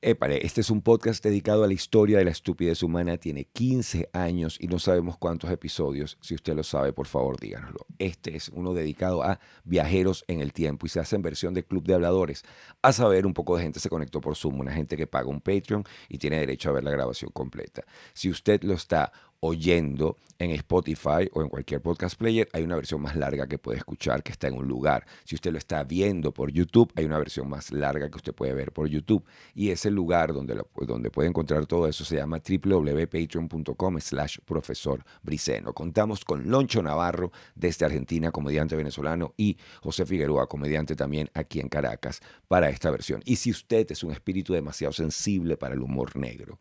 este es un podcast dedicado a la historia de la estupidez humana. Tiene 15 años y no sabemos cuántos episodios. Si usted lo sabe, por favor, díganoslo. Este es uno dedicado a viajeros en el tiempo y se hace en versión de Club de Habladores. A saber, un poco de gente se conectó por Zoom, una gente que paga un Patreon y tiene derecho a ver la grabación completa. Si usted lo está oyendo en Spotify o en cualquier podcast player, hay una versión más larga que puede escuchar que está en un lugar. Si usted lo está viendo por YouTube, hay una versión más larga que usted puede ver por YouTube. Y ese lugar donde, donde puede encontrar todo eso se llama www.patreon.com slash profesor Briceno. Contamos con Loncho Navarro desde Argentina, comediante venezolano, y José Figueroa, comediante también aquí en Caracas, para esta versión. Y si usted es un espíritu demasiado sensible para el humor negro,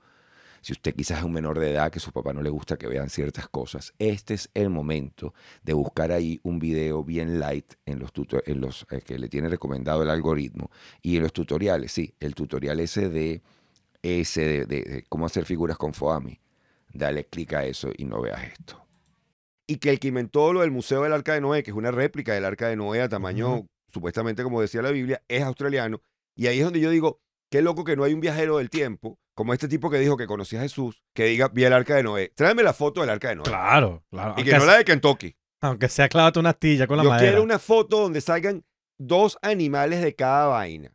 si usted quizás es un menor de edad que su papá no le gusta que vean ciertas cosas, este es el momento de buscar ahí un video bien light en los, en los eh, que le tiene recomendado el algoritmo y en los tutoriales, sí, el tutorial ese de, ese de, cómo hacer figuras con Foami. Dale clic a eso y no veas esto. Y que el que inventó lo del Museo del Arca de Noé, que es una réplica del Arca de Noé a tamaño, supuestamente como decía la Biblia, es australiano. Y ahí es donde yo digo, qué loco que no hay un viajero del tiempo como este tipo que dijo que conocía a Jesús, que diga, vi el arca de Noé. Tráeme la foto del arca de Noé. Claro, claro. Y que no la de Kentucky. Aunque sea clavate una astilla con la madera. Yo quiero una foto donde salgan dos animales de cada vaina.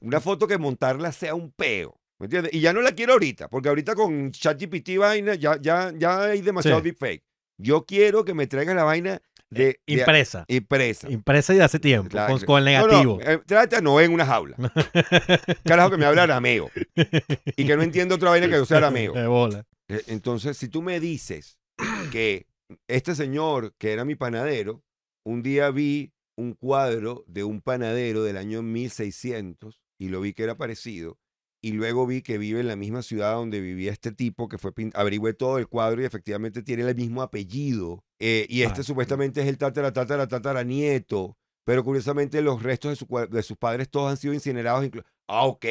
una foto que montarla sea un peo. ¿Me entiendes? Y ya no la quiero ahorita, porque ahorita con ChatGPT vaina ya, ya, ya hay demasiado deepfake. Yo quiero que me traigan la vaina eh, impresa. impresa. Impresa y hace tiempo, con, el negativo. Eh, trata no en una jaula. Carajo que me habla arameo. Y que no entiendo otra vaina que no sea arameo. De bola. Eh, entonces, si tú me dices que este señor, que era mi panadero, un día vi un cuadro de un panadero del año 1600 y lo vi que era parecido. Y luego vi que vive en la misma ciudad donde vivía este tipo, que fue averigüé todo el cuadro y efectivamente tiene el mismo apellido eh, y este supuestamente es el tatara, tatara, tatara nieto. Pero curiosamente los restos de, sus padres todos han sido incinerados. Ah, ok.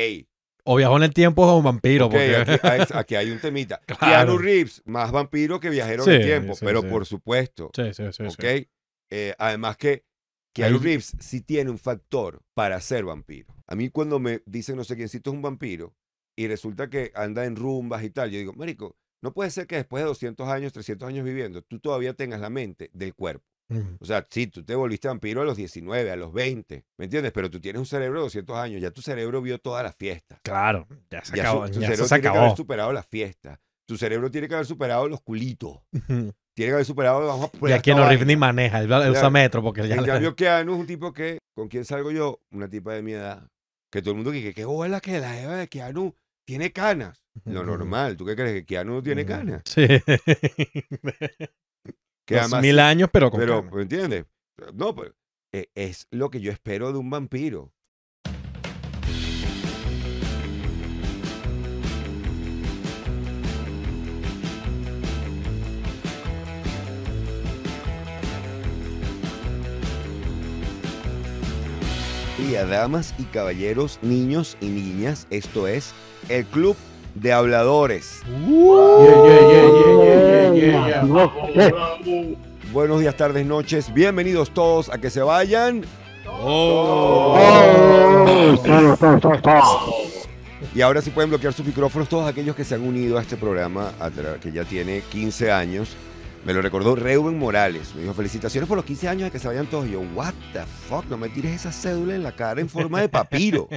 O viajó en el tiempo es un vampiro. aquí, hay, un temita. Keanu Reeves, más vampiro que viajero en el tiempo, pero por supuesto. Sí, sí, sí. Eh, además que Keanu Reeves sí tiene un factor para ser vampiro. A mí cuando me dicen, no sé quién es un vampiro, y resulta que anda en rumbas y tal, yo digo, marico, no puede ser que después de 200 años, 300 años viviendo, tú todavía tengas la mente del cuerpo. O sea, sí, tú te volviste vampiro a los 19, a los 20, ¿me entiendes? Pero tú tienes un cerebro de 200 años, ya tu cerebro vio todas las fiestas. Claro, ya se acabó. tu cerebro tiene que haber superado las fiestas. Tu cerebro tiene que haber superado los culitos. tiene que haber superado. Y a no riff ni maneja, él usa metro. Porque ya en cambio, Keanu es un tipo que, ¿con quién salgo yo? Una tipa de mi edad. Que todo el mundo dice, ¿qué bola que la Eva de Keanu tiene canas. Lo normal, ¿tú qué crees? Que Keanu tiene canas. Sí. que mil años, pero con Pero, ¿entiendes? No, pues, e, es lo que yo espero de un vampiro. Y a damas y caballeros, niños y niñas, esto es el Club de Habladores. Buenos días, tardes, noches. Bienvenidos todos a que se vayan. Oh. Oh. Y ahora sí pueden bloquear sus micrófonos todos aquellos que se han unido a este programa que ya tiene 15 años. Me lo recordó Reuben Morales. Me dijo, felicitaciones por los 15 años de que se vayan todos. Y yo, what the fuck, no me tires esa cédula en la cara en forma de papiro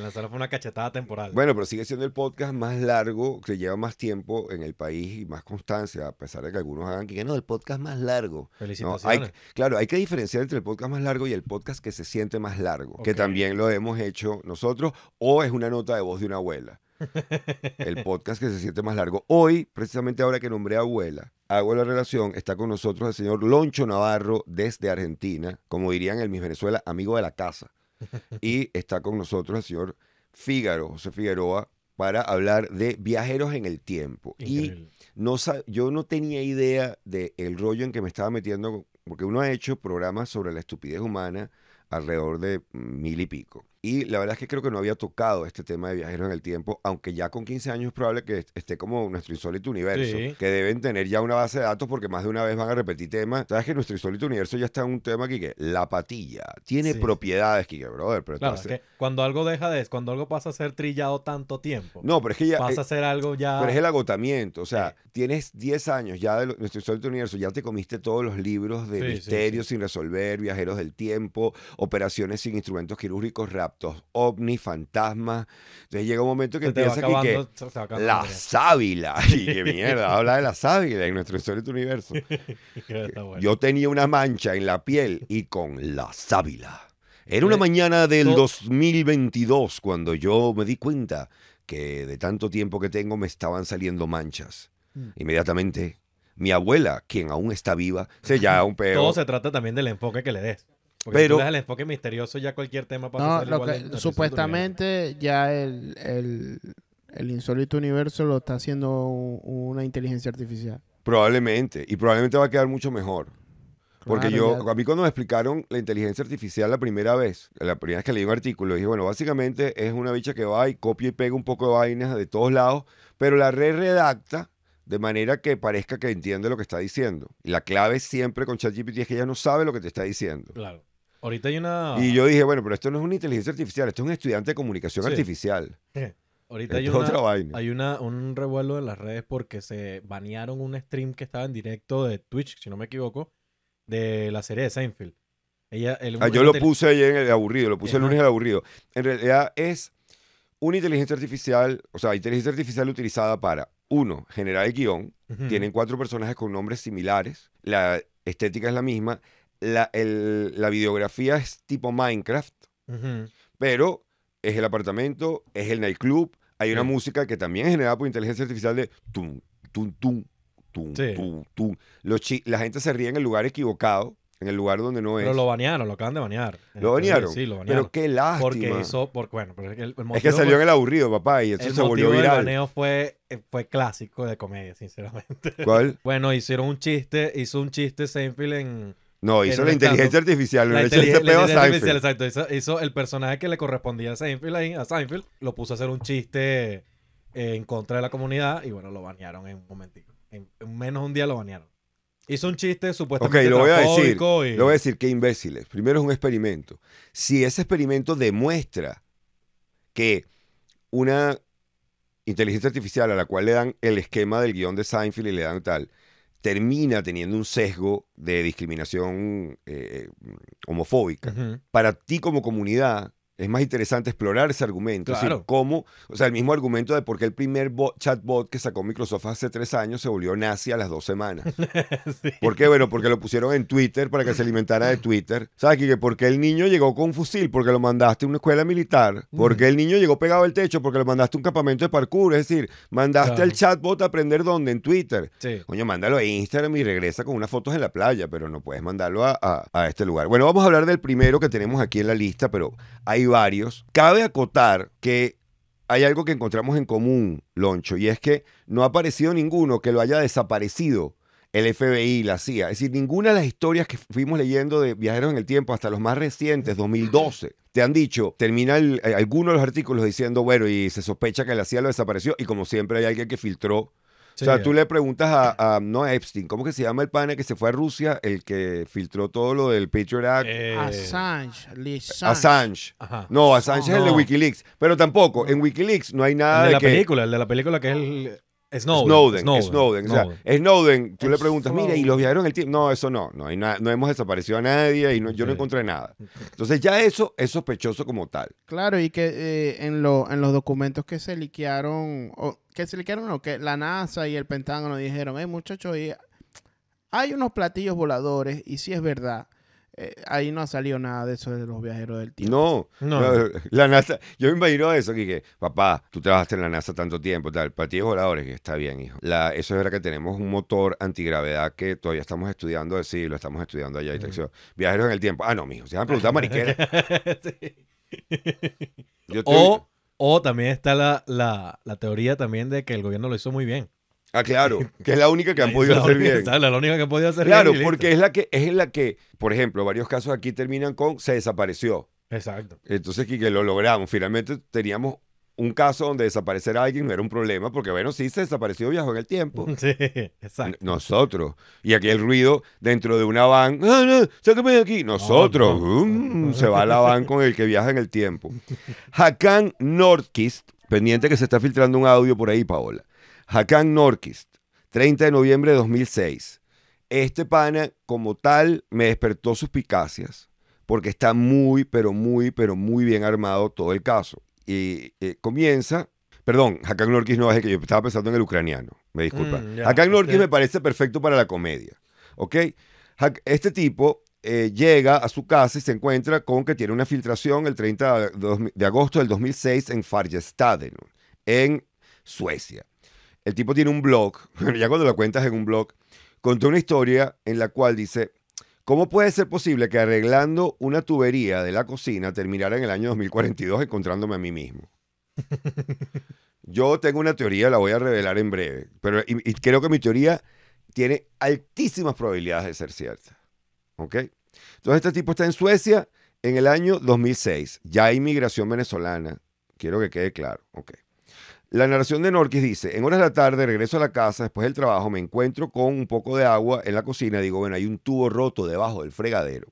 la sala fue una cachetada temporal. Bueno, pero sigue siendo el podcast más largo, que lleva más tiempo en el país y más constancia, a pesar de que algunos hagan que no, el podcast más largo. Felicitaciones. claro, hay que diferenciar entre el podcast más largo y el podcast que se siente más largo, que también lo hemos hecho nosotros, o es una nota de voz de una abuela. el podcast que se siente más largo. Hoy, precisamente ahora que nombré abuela, hago la relación, está con nosotros el señor Loncho Navarro desde Argentina, como dirían el Miss Venezuela, amigo de la casa. Y está con nosotros el señor Fígaro, José Figueroa, para hablar de viajeros en el tiempo. Y no yo no tenía idea del rollo en que me estaba metiendo, porque uno ha hecho programas sobre la estupidez humana alrededor de mil y pico. Y la verdad es que creo que no había tocado este tema de viajeros en el tiempo, aunque ya con 15 años es probable que esté como nuestro insólito universo, que deben tener ya una base de datos porque más de una vez van a repetir temas. Sabes que nuestro insólito universo ya está en un tema aquí que la patilla tiene propiedades, Kike, brother. Pero claro, es que cuando algo deja de, cuando algo pasa a ser trillado tanto tiempo. No, pero es que ya. Pasa eh, a ser algo ya. Pero es el agotamiento. O sea, tienes 10 años ya de nuestro insólito universo, ya te comiste todos los libros de misterios sin resolver, viajeros del tiempo, operaciones sin instrumentos quirúrgicos, rápidos raptos, ovnis, fantasmas. Entonces llega un momento que empieza que, la sábila. y que mierda, habla de la sábila en nuestro historia universo. Yo tenía una mancha en la piel y con la sábila. Era una eh, mañana del 2022 cuando yo me di cuenta que de tanto tiempo que tengo me estaban saliendo manchas. Mm. Inmediatamente, mi abuela, quien aún está viva, se llama un peor. Todo se trata también del enfoque que le des. Porque pero el enfoque misterioso ya cualquier tema pasa. No, lo que, supuestamente ya el, insólito universo lo está haciendo una inteligencia artificial. Probablemente, y probablemente va a quedar mucho mejor. Porque yo, a mí cuando me explicaron la inteligencia artificial la primera vez, la primera vez que leí un artículo, dije, bueno, básicamente es una bicha que va y copia y pega un poco de vainas de todos lados, pero la re-redacta de manera que parezca que entiende lo que está diciendo. Y la clave siempre con ChatGPT es que ella no sabe lo que te está diciendo. Claro. Ahorita hay una. Y yo dije, bueno, pero esto no es una inteligencia artificial, esto es un estudiante de comunicación artificial. Ahorita hay, una, hay un revuelo en las redes porque se banearon un stream que estaba en directo de Twitch, si no me equivoco, de la serie de Seinfeld. Ella, ah, yo lo puse ahí en el aburrido, lo puse el lunes en el aburrido. En realidad es una inteligencia artificial, o sea, inteligencia artificial utilizada para, uno, generar el guión. Tienen cuatro personajes con nombres similares. La estética es la misma la, videografía es tipo Minecraft, pero es el apartamento, es el nightclub, hay una música que también es generada por inteligencia artificial de tum, tum, tum, tum, la gente se ríe en el lugar equivocado, en el lugar donde no es. Pero lo banearon, lo acaban de banear. ¿Lo banearon? Sí, lo banearon. Pero qué lástima. es que salió en el aburrido, papá, y eso se volvió viral. El baneo fue, eh, fue clásico de comedia, sinceramente. ¿Cuál? bueno, hicieron un chiste, hizo un chiste Seinfeld en no, hizo la este inteligencia artificial. lo exacto. Hizo, el personaje que le correspondía a Seinfeld, lo puso a hacer un chiste en contra de la comunidad y bueno, lo banearon en un momentito. En, menos un día lo banearon. Hizo un chiste supuestamente. Ok, lo voy a decir. Lo voy a decir, qué imbéciles. Primero es un experimento. Si ese experimento demuestra que una inteligencia artificial a la cual le dan el esquema del guión de Seinfeld y le dan tal, termina teniendo un sesgo de discriminación eh, homofóbica. Para ti como comunidad, es más interesante explorar ese argumento. cómo, o sea, el mismo argumento de por qué el primer chatbot que sacó Microsoft hace tres años se volvió nazi a las dos semanas. ¿Por qué? Bueno, porque lo pusieron en Twitter para que se alimentara de Twitter. ¿Sabes, que Porque el niño llegó con un fusil, porque lo mandaste a una escuela militar. Porque mm. el niño llegó pegado al techo, porque lo mandaste a un campamento de parkour. Es decir, mandaste al chatbot a aprender dónde, en Twitter. Coño, mándalo a Instagram y regresa con unas fotos en la playa, pero no puedes mandarlo a, a este lugar. Bueno, vamos a hablar del primero que tenemos aquí en la lista, pero hay varios. Cabe acotar que hay algo que encontramos en común, Loncho, y es que no ha aparecido ninguno que lo haya desaparecido el FBI, la CIA. Es decir, ninguna de las historias que fuimos leyendo de viajeros en el tiempo, hasta los más recientes, 2012, te han dicho, termina eh, algunos alguno de los artículos diciendo, bueno, y se sospecha que la CIA lo desapareció, y como siempre hay alguien que filtró o sea, tú le preguntas a, no Epstein, ¿cómo que se llama el pana que se fue a Rusia, el que filtró todo lo del Patriot Act? Eh, Assange, Assange. No, Assange es el de WikiLeaks, pero tampoco, en WikiLeaks no hay nada de, la película, el de la película que es el Snowden. Snowden. Snowden. tú le preguntas, mira, ¿y los viajeros el tiempo? No, eso no. No, hay no hemos desaparecido a nadie y yo no encontré nada. Entonces ya eso es sospechoso como tal. Claro, y que eh, en, en los documentos que se liquearon, o, que se liquearon, no, que la NASA y el Pentágono dijeron, eh muchachos, hay unos platillos voladores y si es verdad. Eh, ahí no ha salido nada de eso de los viajeros del tiempo. No, no. La yo me imagino eso, que papá, tú trabajaste en la NASA tanto tiempo, tal, para voladores, que está bien, hijo. La, eso es verdad que tenemos un motor antigravedad que todavía estamos estudiando, sí, lo estamos estudiando allá, y viajeros en el tiempo. Ah, no, mijo, se han preguntado mariquera. sí. o, también está la teoría también de que el gobierno lo hizo muy bien. Ah, claro, que es la única que han podido hacer bien. La única que han podido hacer claro, bien. Claro, porque es la, que, es la que, por ejemplo, varios casos aquí terminan con se desapareció. Exacto. Entonces, que lo logramos. Finalmente teníamos un caso donde desaparecer a alguien no era un problema, porque bueno, sí se desapareció, viajó en el tiempo. Sí, exacto. Nosotros. Y aquí el ruido dentro de una van, ¡Ah, no, sáqueme de aquí. Nosotros. Mm, se va a la van con el que viaja en el tiempo. Hakan Nordkist, pendiente que se está filtrando un audio por ahí, Paola. Hakan Norquist, 30 de noviembre de 2006. Este pana, como tal, me despertó suspicacias, porque está muy, pero muy, pero muy bien armado todo el caso. Y eh, comienza, perdón, Hakan Norquist no es el que yo estaba pensando en el ucraniano, me disculpa. Mm, Hakan Norquist me parece perfecto para la comedia, ¿ok? Este tipo eh, llega a su casa y se encuentra con que tiene una filtración el 30 de agosto del 2006 en Farjestaden, en Suecia. El tipo tiene un blog, ya cuando lo cuentas en un blog, contó una historia en la cual dice, ¿cómo puede ser posible que arreglando una tubería de la cocina terminara en el año 2042 encontrándome a mí mismo? Yo tengo una teoría, la voy a revelar en breve, pero creo que mi teoría tiene altísimas probabilidades de ser cierta. ¿Ok? Entonces este tipo está en Suecia en el año 2006. Ya hay migración venezolana, quiero que quede claro. ¿Ok? La narración de Norquis dice, en horas de la tarde regreso a la casa, después del trabajo me encuentro con un poco de agua en la cocina, digo, bueno, hay un tubo roto debajo del fregadero.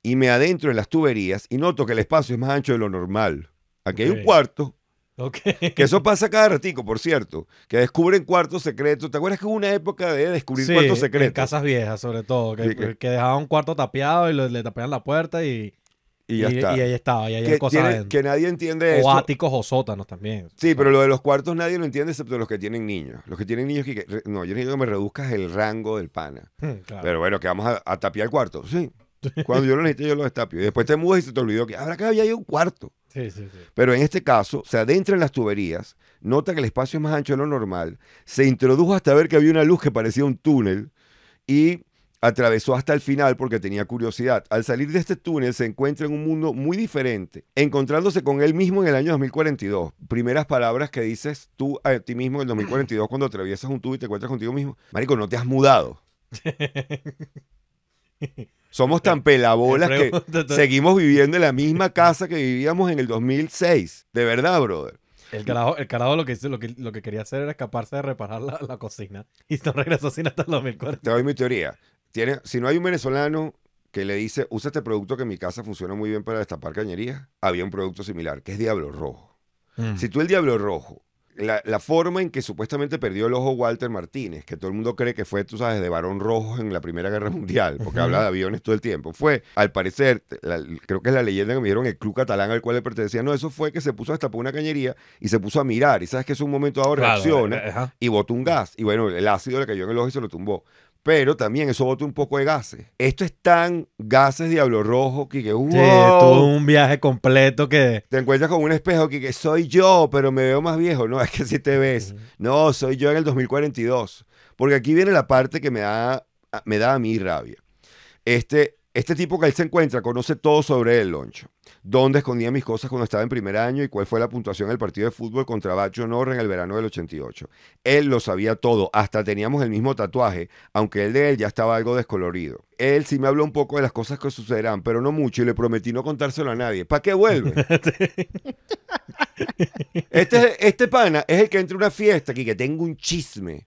Y me adentro en las tuberías y noto que el espacio es más ancho de lo normal. Aquí hay un cuarto. Okay. Que eso pasa cada ratico, por cierto. Que descubren cuartos secretos. ¿Te acuerdas que hubo una época de descubrir cuartos secretos? En casas viejas, sobre todo. Que, dejaban un cuarto tapiado y le tapeaban la puerta y y, ahí estaba, y ahí hay cosas que nadie entiende o áticos o sótanos también. Sí, pero lo de los cuartos nadie lo entiende excepto los que tienen niños. Los que tienen niños que... No, yo necesito que me reduzcas el rango del pana. Pero bueno, que vamos a, tapiar el cuarto. Sí. Cuando yo lo necesito, yo lo destapio. Y después te mudas y se te olvidó que ahora que había un cuarto. Sí, sí, sí. Pero en este caso, se adentra en las tuberías, nota que el espacio es más ancho de lo normal, se introdujo hasta ver que había una luz que parecía un túnel y Atravesó hasta el final porque tenía curiosidad. Al salir de este túnel se encuentra en un mundo muy diferente, encontrándose con él mismo en el año 2042. Primeras palabras que dices tú a ti mismo en el 2042 cuando atraviesas un túnel y te encuentras contigo mismo. Marico, no te has mudado. Somos tan pelabolas que seguimos viviendo en la misma casa que vivíamos en el 2006. De verdad, brother. El carajo, el lo, que lo, que, quería hacer era escaparse de reparar la, cocina y no regresó sin hasta el 2042. Te doy mi teoría si no hay un venezolano que le dice, usa este producto que en mi casa funciona muy bien para destapar cañerías, había un producto similar, que es Diablo Rojo. Mm. Si tú el Diablo Rojo, la, forma en que supuestamente perdió el ojo Walter Martínez, que todo el mundo cree que fue, tú sabes, de varón rojo en la Primera Guerra Mundial, porque habla de aviones todo el tiempo, fue, al parecer, creo que es la leyenda que me dieron el club catalán al cual le pertenecía, no, eso fue que se puso a destapar una cañería y se puso a mirar, y sabes que es un momento dado reacciona eh, eh, y botó un gas, y bueno, el ácido le cayó en el ojo y se lo tumbó pero también eso bota un poco de gases. Esto es tan gases Diablo Rojo, que wow, todo un viaje completo que... Te encuentras con un espejo, que soy yo, pero me veo más viejo. No, es que si te ves. No, soy yo en el 2042. Porque aquí viene la parte que me da, me da a mí rabia. Este, este tipo que él se encuentra conoce todo sobre él, Loncho. Dónde escondía mis cosas cuando estaba en primer año y cuál fue la puntuación del partido de fútbol contra Bacho Norra en el verano del 88. Él lo sabía todo, hasta teníamos el mismo tatuaje, aunque el de él ya estaba algo descolorido. Él sí me habló un poco de las cosas que sucederán, pero no mucho y le prometí no contárselo a nadie. ¿Para qué vuelve? este, este pana es el que entra a una fiesta aquí que tengo un chisme.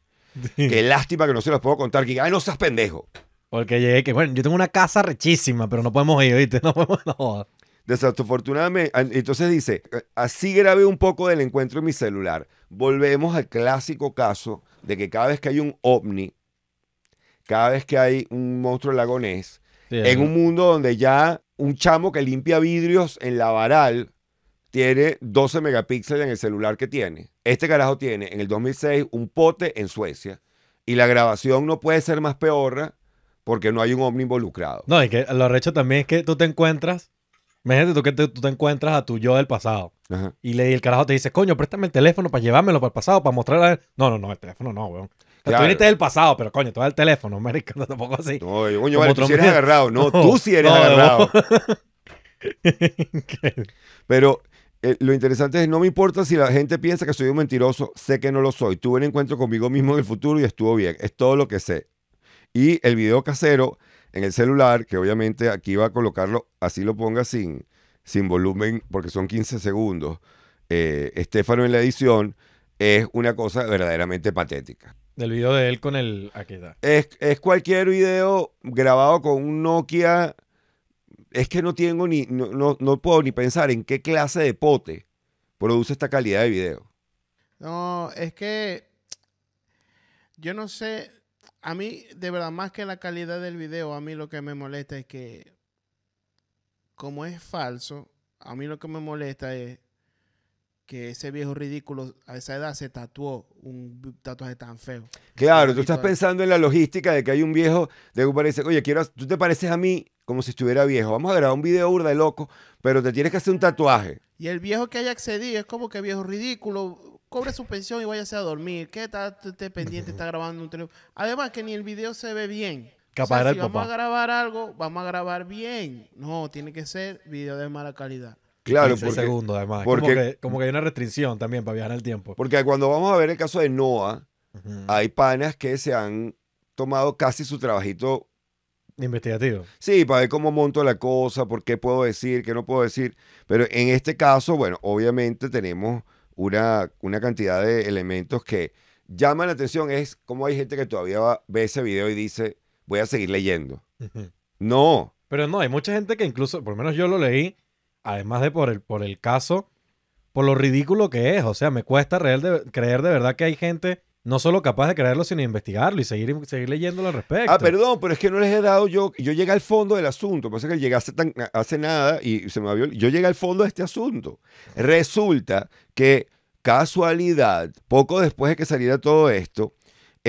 Qué lástima que no se los puedo contar. Que, ay, ah, no seas pendejo. Porque llegué que, bueno, yo tengo una casa rechísima, pero no podemos ir, ¿viste? No podemos, no. Desafortunadamente, entonces dice, eh, así grabé un poco del encuentro en mi celular. Volvemos al clásico caso de que cada vez que hay un ovni, cada vez que hay un monstruo lagonés, en un mundo donde ya un chamo que limpia vidrios en la varal tiene 12 megapíxeles en el celular que tiene. Este carajo tiene en el 2006 un pote en Suecia y la grabación no puede ser más peor porque no hay un hombre involucrado. No, y que lo recho también es que tú te encuentras, imagínate tú que tú te encuentras a tu yo del pasado y le, el carajo te dice, coño, préstame el teléfono para llevármelo para el pasado, para mostrar a él. No, no, no, el teléfono no, weón. Tú viniste del pasado, pero coño, tú el teléfono, marica, no, tampoco así. No, coño, vale, tú sí eres agarrado. No, tú sí eres agarrado. pero eh, lo interesante es, no me importa si la gente piensa que soy un mentiroso, sé que no lo soy. Tuve un encuentro conmigo mismo en el futuro y estuvo bien. Es todo lo que sé. Y el video casero en el celular, que obviamente aquí va a colocarlo, así lo ponga sin, sin volumen, porque son 15 segundos. Estefano eh, en la edición es una cosa verdaderamente patética. Del video de él con el... a está. Es, es cualquier video grabado con un Nokia es que no tengo ni, no, no, no, puedo ni pensar en qué clase de pote produce esta calidad de video. No, es que yo no sé, a mí, de verdad, más que la calidad del video, a mí lo que me molesta es que, como es falso, a mí lo que me molesta es que ese viejo ridículo a esa edad se tatuó un tatuaje tan feo. Claro, tú estás pensando en la logística de que hay un viejo de que parece, oye, quiero, tú te pareces a mí, como si estuviera viejo. Vamos a grabar un video urda de loco, pero te tienes que hacer un tatuaje. Y el viejo que haya accedido es como que viejo ridículo, cobre su pensión y váyase a dormir. ¿Qué está pendiente? Está grabando un teléfono. Además que ni el video se ve bien. si vamos a grabar algo, vamos a grabar bien. No, tiene que ser video de mala calidad. Claro, por segundo, además. Porque, como, que, hay una restricción también para viajar el tiempo. Porque cuando vamos a ver el caso de Noah, hay panas que se han tomado casi su trabajito Investigativo. Sí, para ver cómo monto la cosa, por qué puedo decir, qué no puedo decir. Pero en este caso, bueno, obviamente tenemos una, una cantidad de elementos que llaman la atención. Es como hay gente que todavía ve ese video y dice, voy a seguir leyendo. No. Pero no, hay mucha gente que incluso, por lo menos yo lo leí, además de por el, por el caso, por lo ridículo que es. O sea, me cuesta real creer de verdad que hay gente no solo capaz de creerlo, sino investigarlo y seguir, seguir leyéndolo al respecto. Ah, perdón, pero es que no les he dado yo, yo llegué al fondo del asunto, pasa que llegaste hace, nada y se me violar, yo llegué al fondo de este asunto. Resulta que casualidad, poco después de que saliera todo esto,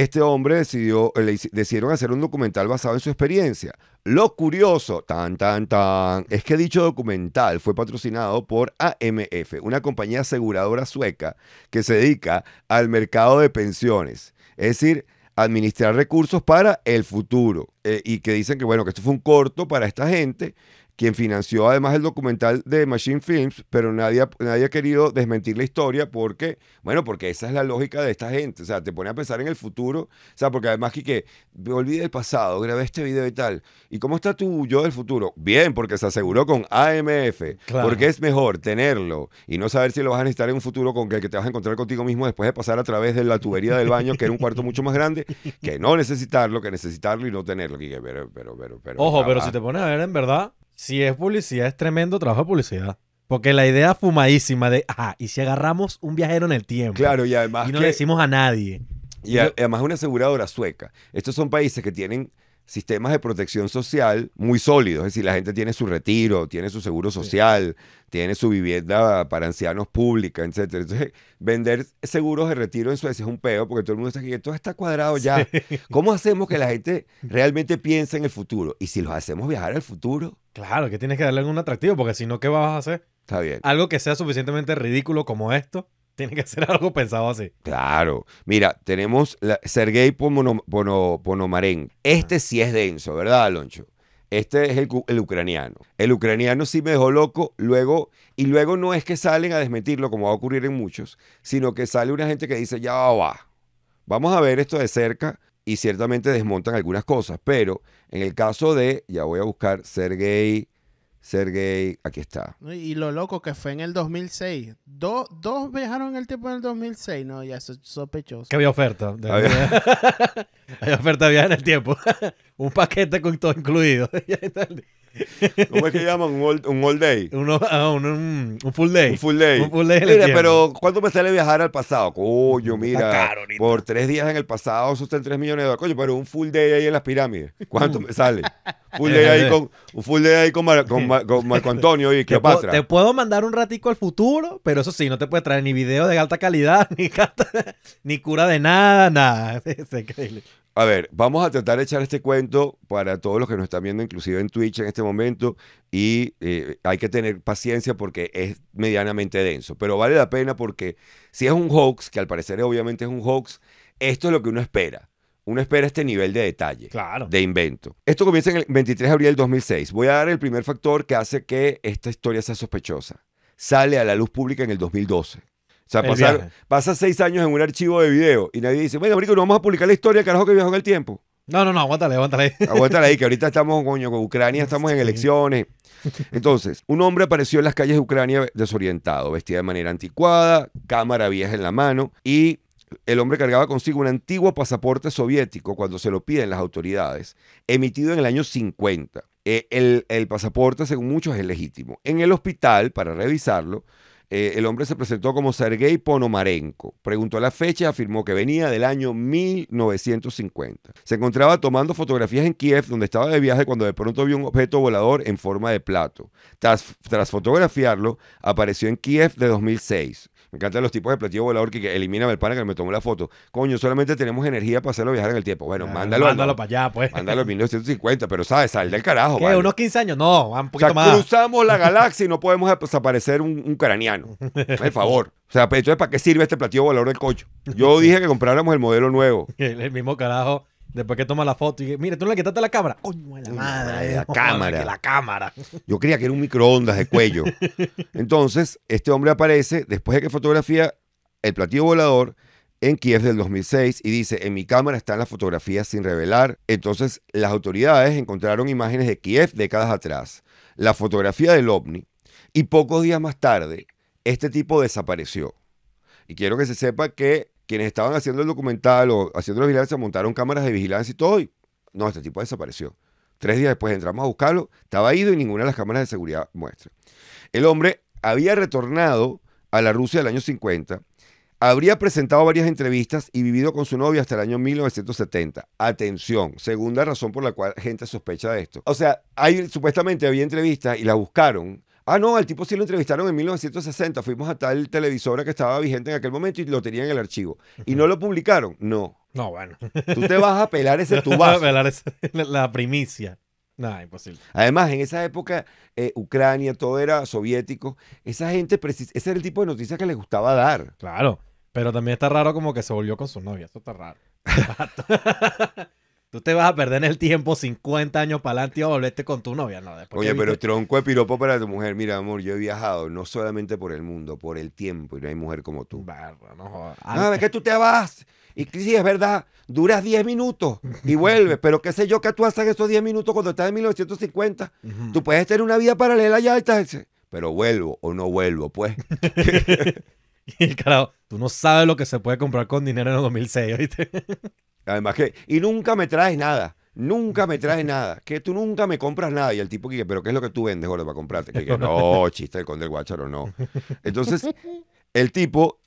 este hombre decidió, eh, le decidieron hacer un documental basado en su experiencia. Lo curioso, tan, tan, tan, es que dicho documental fue patrocinado por AMF, una compañía aseguradora sueca que se dedica al mercado de pensiones. Es decir, administrar recursos para el futuro. Eh, y que dicen que, bueno, que esto fue un corto para esta gente quien financió además el documental de Machine Films, pero nadie, nadie ha querido desmentir la historia porque, bueno, porque esa es la lógica de esta gente, o sea, te pone a pensar en el futuro, o sea, porque además que me olvidé del pasado, grabé este video y tal, ¿y cómo está tu yo del futuro? Bien, porque se aseguró con AMF, porque es mejor tenerlo y no saber si lo vas a necesitar en un futuro con el que te vas a encontrar contigo mismo después de pasar a través de la tubería del baño, que era un cuarto mucho más grande, que no necesitarlo, que necesitarlo y no tenerlo, pero, pero, pero, pero Ojo, pero ah, si ah. te pones a ver, en verdad, si es publicidad, es tremendo trabajo de publicidad. Porque la idea fumadísima de, ajá, y si agarramos un viajero en el tiempo. Claro, y además. Y no le decimos a nadie. Y, y además, una aseguradora sueca. Estos son países que tienen sistemas de protección social muy sólidos. Es decir, la gente tiene su retiro, tiene su seguro social, tiene su vivienda para ancianos pública, etc. Entonces, vender seguros de retiro en Suecia es un peo porque todo el mundo está aquí, todo está cuadrado ya. ¿Cómo hacemos que la gente realmente piense en el futuro? Y si los hacemos viajar al futuro. Claro, que tienes que darle algún atractivo porque si no, ¿qué vas a hacer? Está bien. Algo que sea suficientemente ridículo como esto tiene que ser algo pensado así. Claro. Mira, tenemos Sergei Ponomarenko. este sí es denso, ¿verdad, Aloncho? Este es el, ucraniano. El ucraniano sí me dejó loco, luego, y luego no es que salen a desmentirlo, como va a ocurrir en muchos, sino que sale una gente que dice, ya va, vamos a ver esto de cerca, y ciertamente desmontan algunas cosas, pero en el caso de, ya voy a buscar Sergei ser aquí está. Y lo loco que fue en el 2006. dos viajaron en el tiempo en el 2006. No, ya sospechoso. Que había oferta. Había... oferta de viaje en el tiempo. un paquete con todo incluido. ¿Cómo es que llaman? ¿Un all, un all day? Ah, un, full day. Un full day. mira, pero ¿cuánto me sale viajar al pasado? Coño, mira. por tres días en el pasado, eso está en millones de dólares. Coño, pero un full day ahí en las pirámides. ¿Cuánto me sale? Eh, con, un full day ahí con, Marco Antonio y Cleopatra. Te, te puedo mandar un ratico al futuro, pero eso sí, no te puede traer ni video de alta calidad, ni, cura de nada, nada. A ver, vamos a tratar de echar este cuento para todos los que nos están viendo, inclusive en Twitch en este momento, y eh, hay que tener paciencia porque es medianamente denso, pero vale la pena porque si es un hoax, que al parecer obviamente es un hoax, esto es lo que uno espera. Uno espera este nivel de detalle, claro. de invento. Esto comienza en el 23 de abril del 2006. Voy a dar el primer factor que hace que esta historia sea sospechosa. Sale a la luz pública en el 2012. O sea, pasa seis años en un archivo de video y nadie dice, bueno, ahorita no vamos a publicar la historia, carajo, que viajó en el tiempo. No, no, no, aguántale, aguántale. Aguántale ahí, que ahorita estamos, coño, con Ucrania, estamos en elecciones. Entonces, un hombre apareció en las calles de Ucrania desorientado, vestido de manera anticuada, cámara vieja en la mano y el hombre cargaba consigo un antiguo pasaporte soviético cuando se lo piden las autoridades, emitido en el año 50. Eh, el, pasaporte, según muchos, es legítimo. En el hospital, para revisarlo, eh, el hombre se presentó como Sergei Ponomarenko. Preguntó la fecha y afirmó que venía del año 1950. Se encontraba tomando fotografías en Kiev, donde estaba de viaje, cuando de pronto vio un objeto volador en forma de plato. tras fotografiarlo, apareció en Kiev de 2006. Me encantan los tipos de platillo volador que, elimina el pana que me tomó la foto. Coño, solamente tenemos energía para hacerlo viajar en el tiempo. Bueno, mándalo. Mándalo para allá, pues. Mándalo en 1950, pero sabes, sal del carajo. ¿Qué? ¿Unos 15 años? No, un poquito Cruzamos la galaxia y no podemos desaparecer un, un caraniano. Por favor. O sea, pues, entonces, ¿para qué sirve este platillo volador del coche? Yo dije que compráramos el modelo nuevo. el mismo carajo Después que toma la foto y dice, mire, tú no le quitaste la cámara. Coño, la madre. madre la, cámara. la cámara. Yo creía que era un microondas de cuello. Entonces, este hombre aparece después de que fotografía el platillo volador en Kiev del 2006 y dice, en mi cámara están las fotografías sin revelar. Entonces, las autoridades encontraron imágenes de Kiev décadas atrás, la fotografía del ovni y pocos días más tarde, este tipo desapareció. Y quiero que se sepa que quienes estaban haciendo el documental o haciendo la vigilancia montaron cámaras de vigilancia y todo. Y, no, este tipo desapareció. Tres días después entramos a buscarlo, estaba ido y ninguna de las cámaras de seguridad muestra. El hombre había retornado a la Rusia del año 50, habría presentado varias entrevistas y vivido con su novia hasta el año 1970. Atención, segunda razón por la cual gente sospecha de esto. O sea, supuestamente había entrevistas y la buscaron Ah, no, al tipo sí lo entrevistaron en 1960. Fuimos a tal televisora que estaba vigente en aquel momento y lo tenían en el archivo. ¿Y no lo publicaron? No. No, bueno. Tú te vas a pelar ese te vas a pelar la primicia. Nada, imposible. Además, en esa época, eh, Ucrania, todo era soviético. Esa gente, ese era el tipo de noticias que les gustaba dar. Claro, pero también está raro como que se volvió con su novia. Eso está raro. Tú te vas a perder en el tiempo 50 años para adelante y vas volverte con tu novia, ¿no? Oye, pero tronco de piropo para tu mujer. Mira, amor, yo he viajado no solamente por el mundo, por el tiempo y no hay mujer como tú. Barra, no jodas. Ah, no, es que tú te vas. Y sí, es verdad, duras 10 minutos y vuelves, pero qué sé yo que tú haces esos 10 minutos cuando estás en 1950. Tú puedes tener una vida paralela ya, pero vuelvo o no vuelvo, pues. y tú no sabes lo que se puede comprar con dinero en el 2006, ¿oíste? Además que, y nunca me traes nada. Nunca me traes nada. Que tú nunca me compras nada. Y el tipo que, pero ¿qué es lo que tú vendes, gordo, para comprarte? no, chiste, el conde del guacharo, no. Entonces, el tipo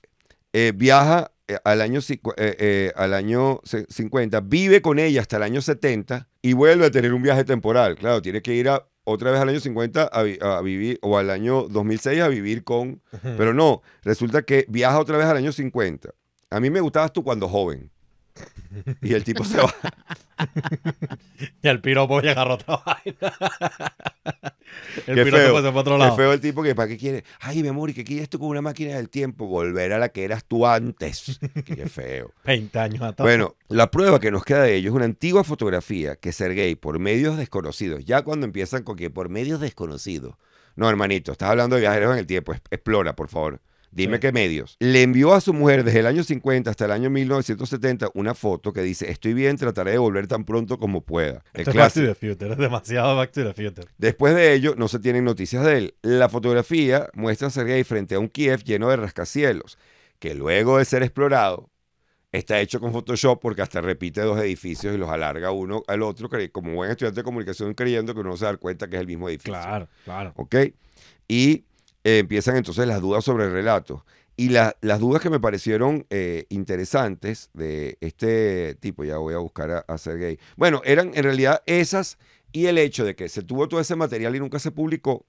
eh, viaja eh, al año, eh, al año 50, vive con ella hasta el año 70 y vuelve a tener un viaje temporal. Claro, tiene que ir otra vez al año 50 a, vivir, o al año 2006 a vivir con... Pero no, resulta que viaja otra vez al año 50. A mí me gustabas tú cuando joven. Y el tipo se va. y el piropo llega roto. el piropo feo, se fue otro lado. Qué feo el tipo que para qué quiere. Ay, mi amor, ¿y qué quieres tú con una máquina del tiempo? Volver a la que eras tú antes. Qué feo. 20 años atrás. Bueno, la prueba que nos queda de ello es una antigua fotografía que Sergei, por medios desconocidos, ya cuando empiezan con que por medios desconocidos. No, hermanito, estás hablando de viajeros en el tiempo. Explora, por favor. Dime qué medios. Le envió a su mujer desde el año 50 hasta el año 1970 una foto que dice, estoy bien, trataré de volver tan pronto como pueda. Esto es Back to the Future, es demasiado Back to the Future. Después de ello, no se tienen noticias de él. La fotografía muestra a Sergei frente a un Kiev lleno de rascacielos, que luego de ser explorado, está hecho con Photoshop porque hasta repite dos edificios y los alarga uno al otro, como buen estudiante de comunicación creyendo que uno se da cuenta que es el mismo edificio. Claro, claro. ¿Ok? Y eh, empiezan entonces las dudas sobre el relato. Y las dudas que me parecieron eh, interesantes de este tipo, ya voy a buscar a, a Sergey. Bueno, eran en realidad esas y el hecho de que se tuvo todo ese material y nunca se publicó.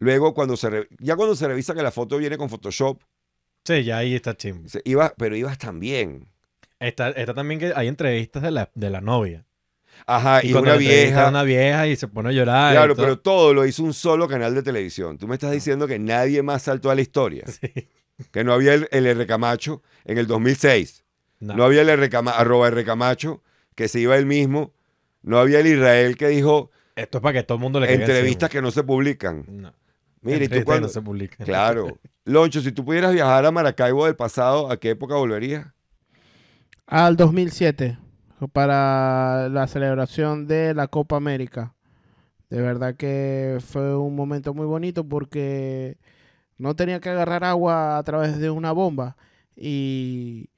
Luego, cuando se ya cuando se revisa que la foto viene con Photoshop. Sí, ya ahí está chimbo. Iba, pero ibas también. Está, está, también que hay entrevistas de la, de la novia. Ajá, y, una vieja. Una vieja y se pone a llorar. Claro, pero todo lo hizo un solo canal de televisión. Tú me estás diciendo que nadie más saltó a la historia. Que no había el, el R. Camacho en el 2006. No, había el R. Camacho, que se iba él mismo. No había el Israel que dijo. Esto es para que todo el mundo le Entrevistas que no se publican. Claro. Loncho, si tú pudieras viajar a Maracaibo del pasado, ¿a qué época volverías? Al 2007 para la celebración de la Copa América. De verdad que fue un momento muy bonito porque no tenía que agarrar agua a través de una bomba y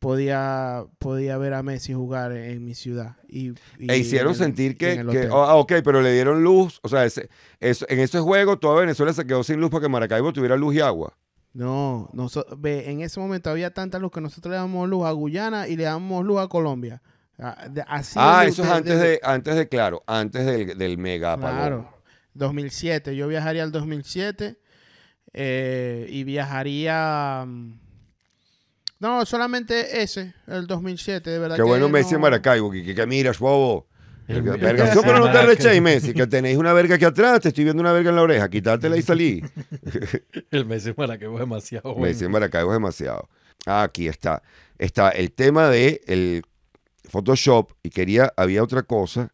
podía, podía ver a Messi jugar en, mi ciudad. Y, e hicieron sentir que, ah, ok, pero le dieron luz. O sea, en ese juego toda Venezuela se quedó sin luz para que Maracaibo tuviera luz y agua. No, no, en ese momento había tanta luz que nosotros le damos luz a Guyana y le damos luz a Colombia ah, ah eso es antes de, antes de, claro, antes del, del mega Claro, 2007. Yo viajaría al 2007 eh, y viajaría... Mm, no, solamente ese, el 2007, de verdad. Qué bueno Messi en Maracaibo, que, que, miras, bobo. Verga, pero no te Messi, que tenéis una verga aquí atrás, te estoy viendo una verga en la oreja, Quítatela y salí. el Messi en Maracaibo es demasiado. Bueno. Messi en Maracaibo es demasiado. Ah, aquí está. Está el tema de el Photoshop y quería, había otra cosa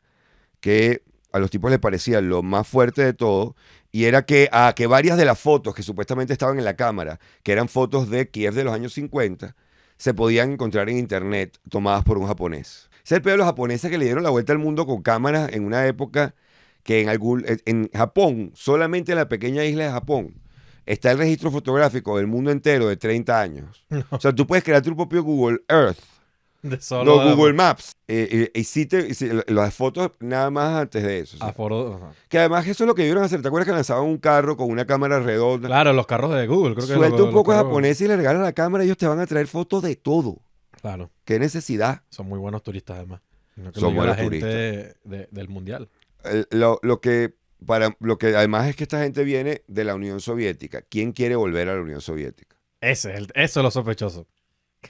que a los tipos les parecía lo más fuerte de todo y era que, a ah, que varias de las fotos que supuestamente estaban en la cámara, que eran fotos de Kiev de los años 50, se podían encontrar en internet tomadas por un japonés. Ese es el peor de los japoneses que le dieron la vuelta al mundo con cámaras en una época que en, algún, en Japón, solamente en la pequeña isla de Japón, está el registro fotográfico del mundo entero de 30 años. O sea, tú puedes crear tu propio Google Earth los Google Maps. Eh, hiciste, eh, las fotos nada más antes de eso. Que además eso es lo que vieron hacer. ¿Te acuerdas que lanzaban un carro con una cámara redonda? Claro, los carros de Google. Suelta un poco japonés y le regalas la cámara, ellos te van a traer fotos de todo. Claro. Qué necesidad. Son muy buenos turistas además. Son buenos turistas. del mundial. lo, que para lo que además es que esta gente viene de la Unión Soviética. ¿Quién quiere volver a la Unión Soviética? eso es lo sospechoso.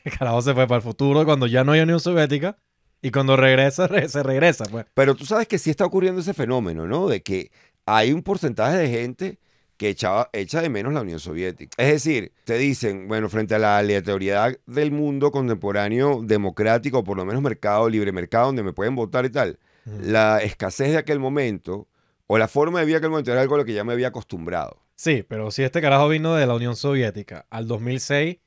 que carajo se fue para el futuro cuando ya no hay Unión Soviética y cuando regresa, se regresa. Pues. Pero tú sabes que sí está ocurriendo ese fenómeno, ¿no? De que hay un porcentaje de gente que echaba, echa de menos la Unión Soviética. Es decir, te dicen, bueno, frente a la aleatoriedad del mundo contemporáneo democrático, por lo menos mercado, libre mercado, donde me pueden votar y tal, la escasez de aquel momento o la forma de vida que aquel momento era algo a lo que ya me había acostumbrado. Sí, pero si este carajo vino de la Unión Soviética al 2006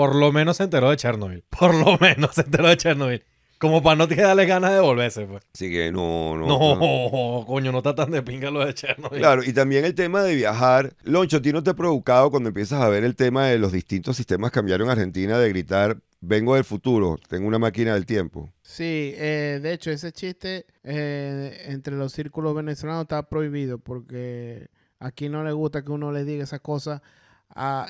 por lo menos se enteró de Chernobyl. Por lo menos se enteró de Chernobyl. Como para no darle ganas de volverse, pues. Así que no, no. No, coño, no está tan de pinga lo de Chernobyl. Claro, y también el tema de viajar. Loncho, no te ha provocado cuando empiezas a ver el tema de los distintos sistemas que cambiaron en Argentina de gritar, vengo del futuro, tengo una máquina del tiempo? Sí, eh, de hecho, ese chiste eh, entre los círculos venezolanos está prohibido porque aquí no le gusta que uno le diga esas cosas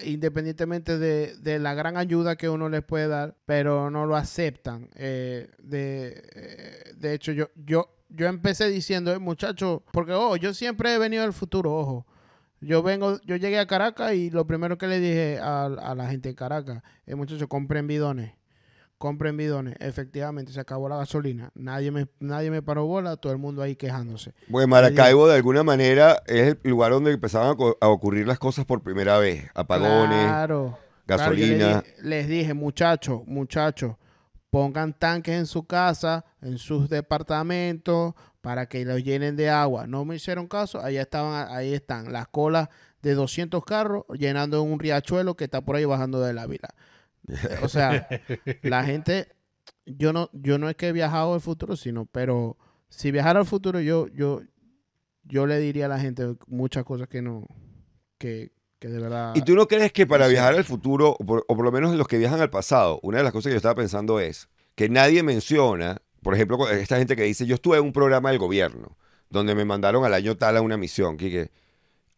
independientemente de, la gran ayuda que uno les puede dar, pero no lo aceptan. Eh, eh, de, hecho, yo, yo, yo empecé diciendo, eh, muchachos, porque oh, yo siempre he venido del futuro, ojo. Yo vengo, yo llegué a Caracas y lo primero que le dije a, la gente de Caracas, eh, muchachos, compren bidones compren bidones. Efectivamente, se acabó la gasolina. Nadie me, nadie me paró bola, todo el mundo ahí quejándose. Bueno, Maracaibo de alguna manera es el lugar donde empezaban a, ocurrir las cosas por primera vez. Apagones, gasolina. les, dije, muchachos, muchachos, pongan tanques en su casa, en sus departamentos, para que los llenen de agua. No me hicieron caso, allá estaban, ahí están, las colas de 200 carros llenando un riachuelo que está por ahí bajando de la vila. O sea, la gente, yo no, yo no es que he viajado al futuro, sino, pero si viajara al futuro, yo, yo, yo le diría a la gente muchas cosas que no, que, que de verdad. ¿Y tú no crees que para viajar al futuro, o por, lo menos los que viajan al pasado, una de las cosas que yo estaba pensando es que nadie menciona, por ejemplo, esta gente que dice, yo estuve en un programa del gobierno, donde me mandaron al año tal a una misión, que, que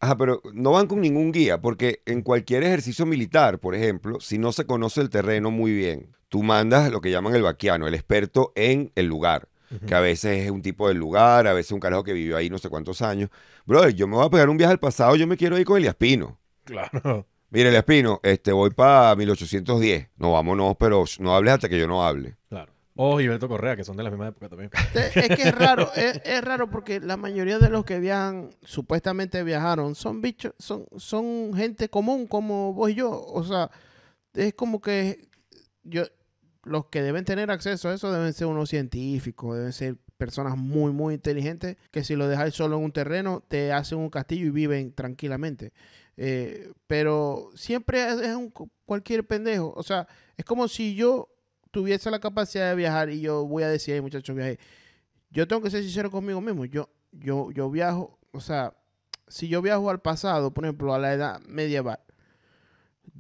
Ajá, pero no van con ningún guía, porque en cualquier ejercicio militar, por ejemplo, si no se conoce el terreno muy bien, tú mandas lo que llaman el vaquiano, el experto en el lugar, que a veces es un tipo del lugar, a veces un carajo que vivió ahí no sé cuántos años. Brother, yo me voy a pegar un viaje al pasado, yo me quiero ir con el Pino. Claro. Mire, el Pino, este, voy para 1810. No, vámonos, pero no hables hasta que yo no hable. Claro o oh, Gilberto Correa, que son de la misma época también. Es que es raro, es, raro porque la mayoría de los que viajan, supuestamente viajaron, son bichos, son, son gente común como vos y yo. O sea, es como que yo, los que deben tener acceso a eso deben ser unos científicos, deben ser personas muy, muy inteligentes, que si lo dejáis solo en un terreno, te hacen un castillo y viven tranquilamente. Eh, pero siempre es un cualquier pendejo. O sea, es como si yo tuviese la capacidad de viajar y yo voy a decir, muchachos, viaje. Yo tengo que ser sincero conmigo mismo. Yo, yo, yo viajo, o sea, si yo viajo al pasado, por ejemplo, a la edad medieval,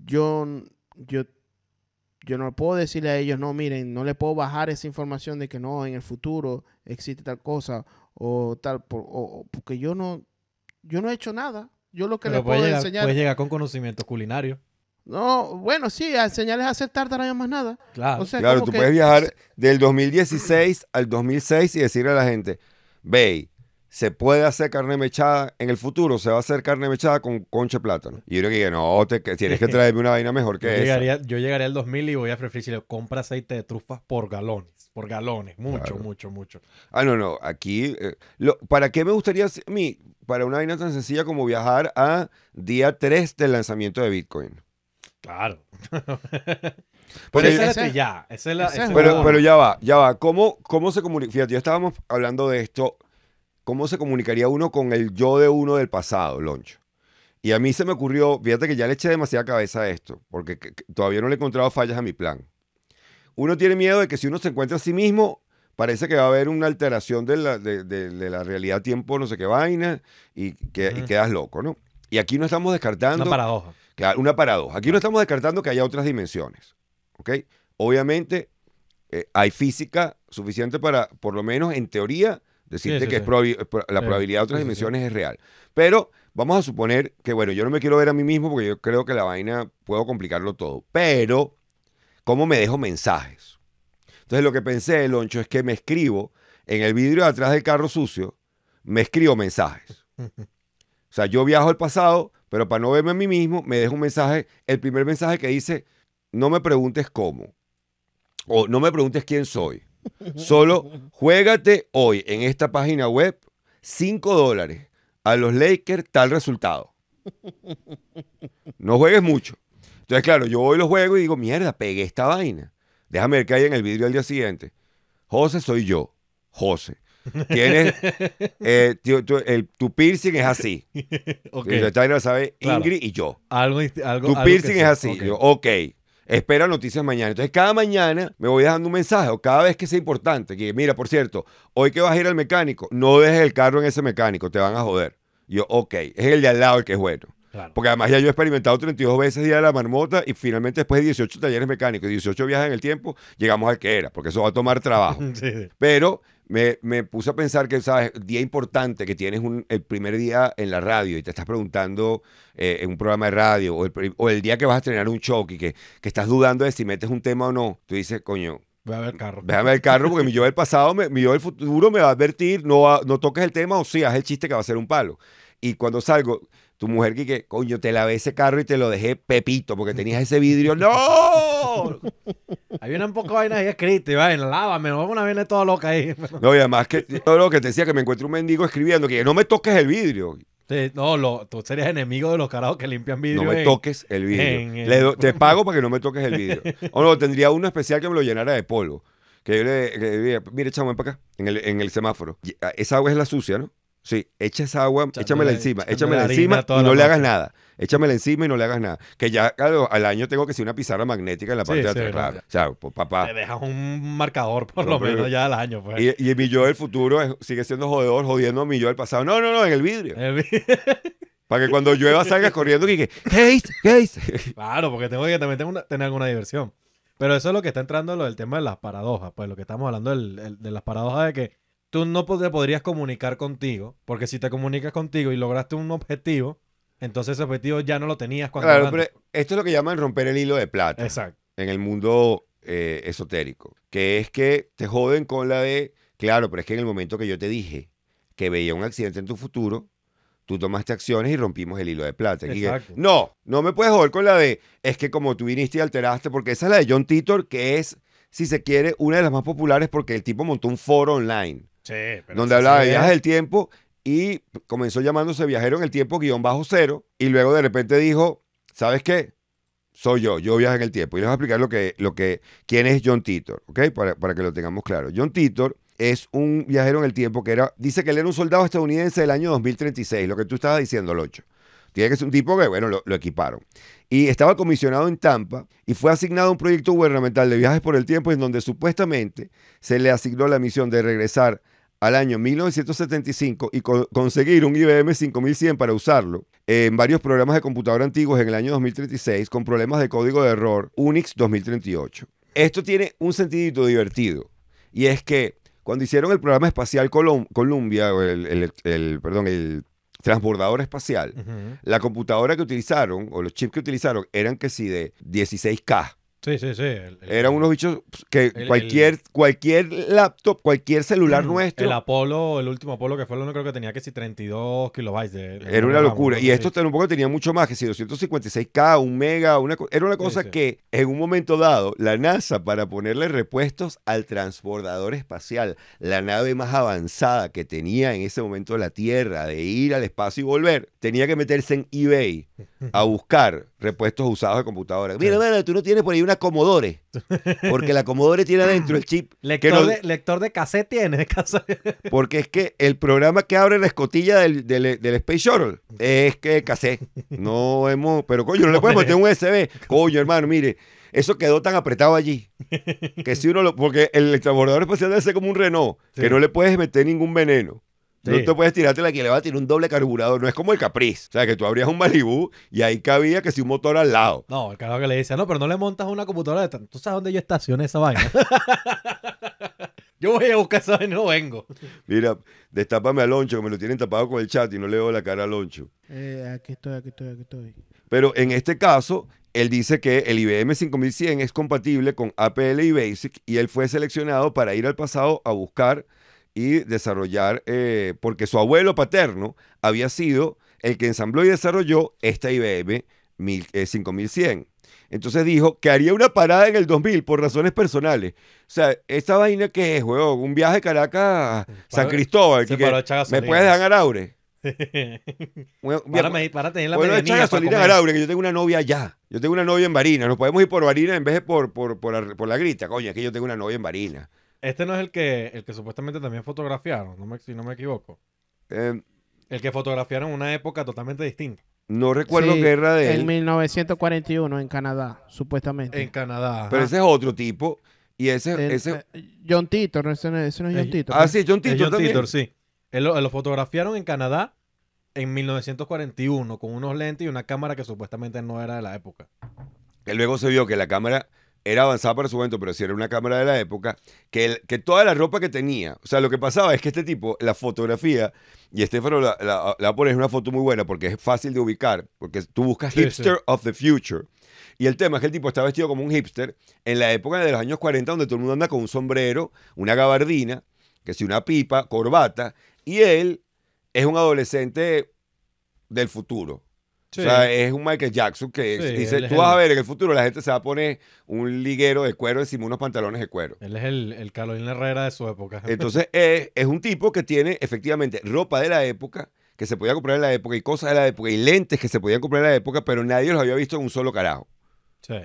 yo, yo, yo no puedo decirle a ellos, no, miren, no le puedo bajar esa información de que no, en el futuro existe tal cosa o tal, porque yo no, yo no he hecho nada. Yo lo que le puedo enseñar. Puedes llegar con conocimiento culinario. No, bueno, sí, a hacer aceptar no más nada. Claro, claro tú puedes viajar del 2016 al 2006 y decirle a la gente, ve, se puede hacer carne mechada en el futuro, se va a hacer carne mechada con concha de plátano. Y yo le que no, te, tienes que traerme una vaina mejor que yo esa. Llegaría, yo llegaría al 2000 y voy a preferir si le compra aceite de trufas por galones, por galones, mucho, mucho, mucho. Ah, no, no, aquí, eh, lo, ¿para qué me gustaría, mí, para una vaina tan sencilla como viajar a día 3 del lanzamiento de Bitcoin? Claro. Pero, ya, es la, pero, ya va, ya va. ¿Cómo, cómo se comunica? Fíjate, ya estábamos hablando de esto. ¿Cómo se comunicaría uno con el yo de uno del pasado, Loncho? Y a mí se me ocurrió, fíjate que ya le eché demasiada cabeza a esto, porque todavía no le he encontrado fallas a mi plan. Uno tiene miedo de que si uno se encuentra a sí mismo, parece que va a haber una alteración de la, de, la realidad tiempo, no sé qué vaina, y, que, y quedas loco, ¿no? Y aquí no estamos descartando. Una paradoja. Claro, una dos. Aquí no estamos descartando que haya otras dimensiones. ¿Ok? Obviamente, eh, hay física suficiente para, por lo menos en teoría, decirte que la probabilidad de otras dimensiones es real. Pero vamos a suponer que, bueno, yo no me quiero ver a mí mismo porque yo creo que la vaina puedo complicarlo todo. Pero, ¿cómo me dejo mensajes? Entonces, lo que pensé, Loncho, es que me escribo en el vidrio de atrás del carro sucio, me escribo mensajes. O sea, yo viajo al pasado pero para no verme a mí mismo, me deja un mensaje, el primer mensaje que dice, no me preguntes cómo, o no me preguntes quién soy. Solo juégate hoy en esta página web 5 dólares a los Lakers tal resultado. No juegues mucho. Entonces, claro, yo voy lo juego y digo, mierda, pegué esta vaina. Déjame ver qué hay en el vidrio al día siguiente. José soy yo. José. Tienes, eh, tu, piercing es así. Okay. China sabe Ingrid y yo. Algo, tu piercing es así. ok, espera noticias mañana. Entonces cada mañana me voy dejando un mensaje o cada vez que sea importante, que mira, por cierto, hoy que vas a ir al mecánico, no dejes el carro en ese mecánico, te van a joder. Yo, ok, es el de al lado el que es bueno. Porque además ya yo he experimentado 32 veces Día de la Marmota y finalmente después de 18 talleres mecánicos y 18 viajes en el tiempo, llegamos al que era, porque eso va a tomar trabajo. sí. Pero me, me, puse a pensar que, ¿sabes? Día importante, que tienes un, el primer día en la radio y te estás preguntando eh, en un programa de radio, o el, día que vas a estrenar un show y que, que estás dudando de si metes un tema o no, tú dices, coño, Ve a ver el carro. Ve el carro porque mi yo del pasado, mi, yo del futuro me va a advertir, no, no toques el tema o sí, haz el chiste que va a ser un palo. Y cuando salgo, tu mujer que, coño, te lavé ese carro y te lo dejé pepito porque tenías ese vidrio. ¡No! un poco poca vaina ahí escrita, va, en lávame, a una vaina toda loca ahí. No, y además que todo lo que te decía que me encuentro un mendigo escribiendo que no me toques el vidrio. no, lo, tú serías enemigo de los carajos que limpian vidrio. No me toques el vidrio. te pago para que no me toques el vidrio. o no, tendría uno especial que me lo llenara de polvo que yo le, diría, mire, chamo, para acá, en el, en el semáforo. Ah, esa agua es la sucia, ¿no? Sí, echa esa agua, échamela encima, échamela encima y no le hagas nada. Échamela encima y no le hagas nada. Que ya al, año tengo que ser una pizarra magnética en la parte de atrás. O sea, pues, papá. Te dejas un marcador por lo menos ya al año. Pues. Y, mi yo del futuro sigue siendo jodedor, jodiendo a mi yo del pasado. No, no, no, en el vidrio. Para que cuando llueva salgas corriendo y que, Hey, Claro, porque tengo que también tener alguna diversión. Pero eso es lo que está entrando lo del tema de las paradojas, pues lo que estamos hablando de las paradojas de que tú no podrías comunicar contigo, porque si te comunicas contigo y lograste un objetivo, entonces ese objetivo ya no lo tenías cuando... Claro, pero esto es lo que llaman romper el hilo de plata. Exacto. En el mundo eh, esotérico, que es que te joden con la de, claro, pero es que en el momento que yo te dije que veía un accidente en tu futuro, tú tomaste acciones y rompimos el hilo de plata. Exacto. no, no me puedes joder con la de, es que como tú viniste y alteraste, porque esa es la de John Titor, que es, si se quiere, una de las más populares porque el tipo montó un foro online donde hablaba de viajes del tiempo y comenzó llamándose viajero en el tiempo guión bajo cero y luego de repente dijo, ¿sabes qué? Soy yo, yo viajo en el tiempo. Y les voy a explicar lo que, lo que, quién es John Titor, ¿ok? Para, que lo tengamos claro. John Titor es un viajero en el tiempo que era, dice que él era un soldado estadounidense del año 2036, lo que tú estabas diciendo, Locho. Tiene que ser un tipo que, bueno, lo, lo, equiparon. Y estaba comisionado en Tampa y fue asignado a un proyecto gubernamental de viajes por el tiempo en donde supuestamente se le asignó la misión de regresar al año 1975 y conseguir un IBM 5100 para usarlo en varios programas de computadora antiguos en el año 2036 con problemas de código de error Unix 2038. Esto tiene un sentidito divertido y es que cuando hicieron el programa espacial Columbia, el, perdón, el transbordador espacial, la computadora que utilizaron o los chips que utilizaron eran que sí de 16K. Sí, sí, sí. Eran unos bichos pues, que cualquier, cualquier laptop, cualquier celular mm, nuestro. El Apolo, el último Apolo que fue el uno, creo que tenía que si 32 kilobytes. De, era una locura. y esto tampoco tenía mucho más, que si 256K, un mega, una Era una cosa que en un momento dado, la NASA, para ponerle repuestos al transbordador espacial, la nave más avanzada que tenía en ese momento la Tierra, de ir al espacio y volver, tenía que meterse en eBay a buscar repuestos usados de computadoras. Mira, mira, tú no tienes por ahí una Commodore, porque la Commodore tiene adentro el chip. Lector, de, lector de cassette tiene. porque es que el programa que abre la escotilla del, Space Shuttle es que cassette. No hemos, pero coño, no le podemos meter un USB. Coño, hermano, mire, eso quedó tan apretado allí. Que si uno lo, porque el transbordador espacial debe ser como un Renault, que no le puedes meter ningún veneno. No te puedes tirarte la que le va a tirar un doble carburador. No es como el Capriz. O sea, que tú abrías un Malibu y ahí cabía que si un motor al lado. No, el carajo que le dice, no, pero no le montas una computadora. De ¿Tú sabes dónde yo estacioné esa vaina? yo voy a buscar esa vaina y no vengo. Mira, destápame a Loncho, que me lo tienen tapado con el chat y no le veo la cara a Loncho. Eh, aquí estoy, aquí estoy, aquí estoy. Pero en este caso, él dice que el IBM 5100 es compatible con APL y BASIC y él fue seleccionado para ir al pasado a buscar y desarrollar, eh, porque su abuelo paterno había sido el que ensambló y desarrolló esta IBM 5100. Eh, Entonces dijo que haría una parada en el 2000 por razones personales. O sea, esta vaina que es, weón, un viaje de Caracas a San Cristóbal. ¿Me puedes dejar Araure? bueno, para la que yo tengo una novia allá. Yo tengo una novia en Barina. Nos podemos ir por Barina en vez de por, por, la grita. Coño, es que yo tengo una novia en Barina. Este no es el que, el que supuestamente también fotografiaron, si no me equivoco. Em, el que fotografiaron en una época totalmente distinta. No recuerdo qué era de él. En 1941, en Canadá, supuestamente. En Canadá. Pero ese es otro tipo. Y ese. Eh, John Titor, ese no, ese no es ah, John Titor. Ah, sí, John Titor. John Titor, sí. lo, lo, fotografiaron en Canadá en 1941 con unos lentes y una cámara que supuestamente no era de la época. Que luego se vio que la cámara era avanzada para su momento, pero si era una cámara de la época, que, que toda la ropa que tenía, o sea, lo que pasaba es que este tipo, la fotografía, y Estefano la, la, la una foto muy buena porque es fácil de ubicar, porque tú buscas hipster of the future. Y el tema es que el tipo está vestido como un hipster en la época de los años 40, donde todo el mundo anda con un sombrero, una gabardina, que si una pipa, corbata, y él es un adolescente del futuro. O sea, es un Michael Jackson que dice, tú vas a ver, en el futuro la gente se va a poner un liguero de cuero encima unos pantalones de cuero. Él es el, el Carolina Herrera de su época. Entonces, eh, es, un tipo que tiene efectivamente ropa de la época, que se podía comprar en la época, y cosas de la época, y lentes que se podían comprar en la época, pero nadie los había visto en un solo carajo. Sí.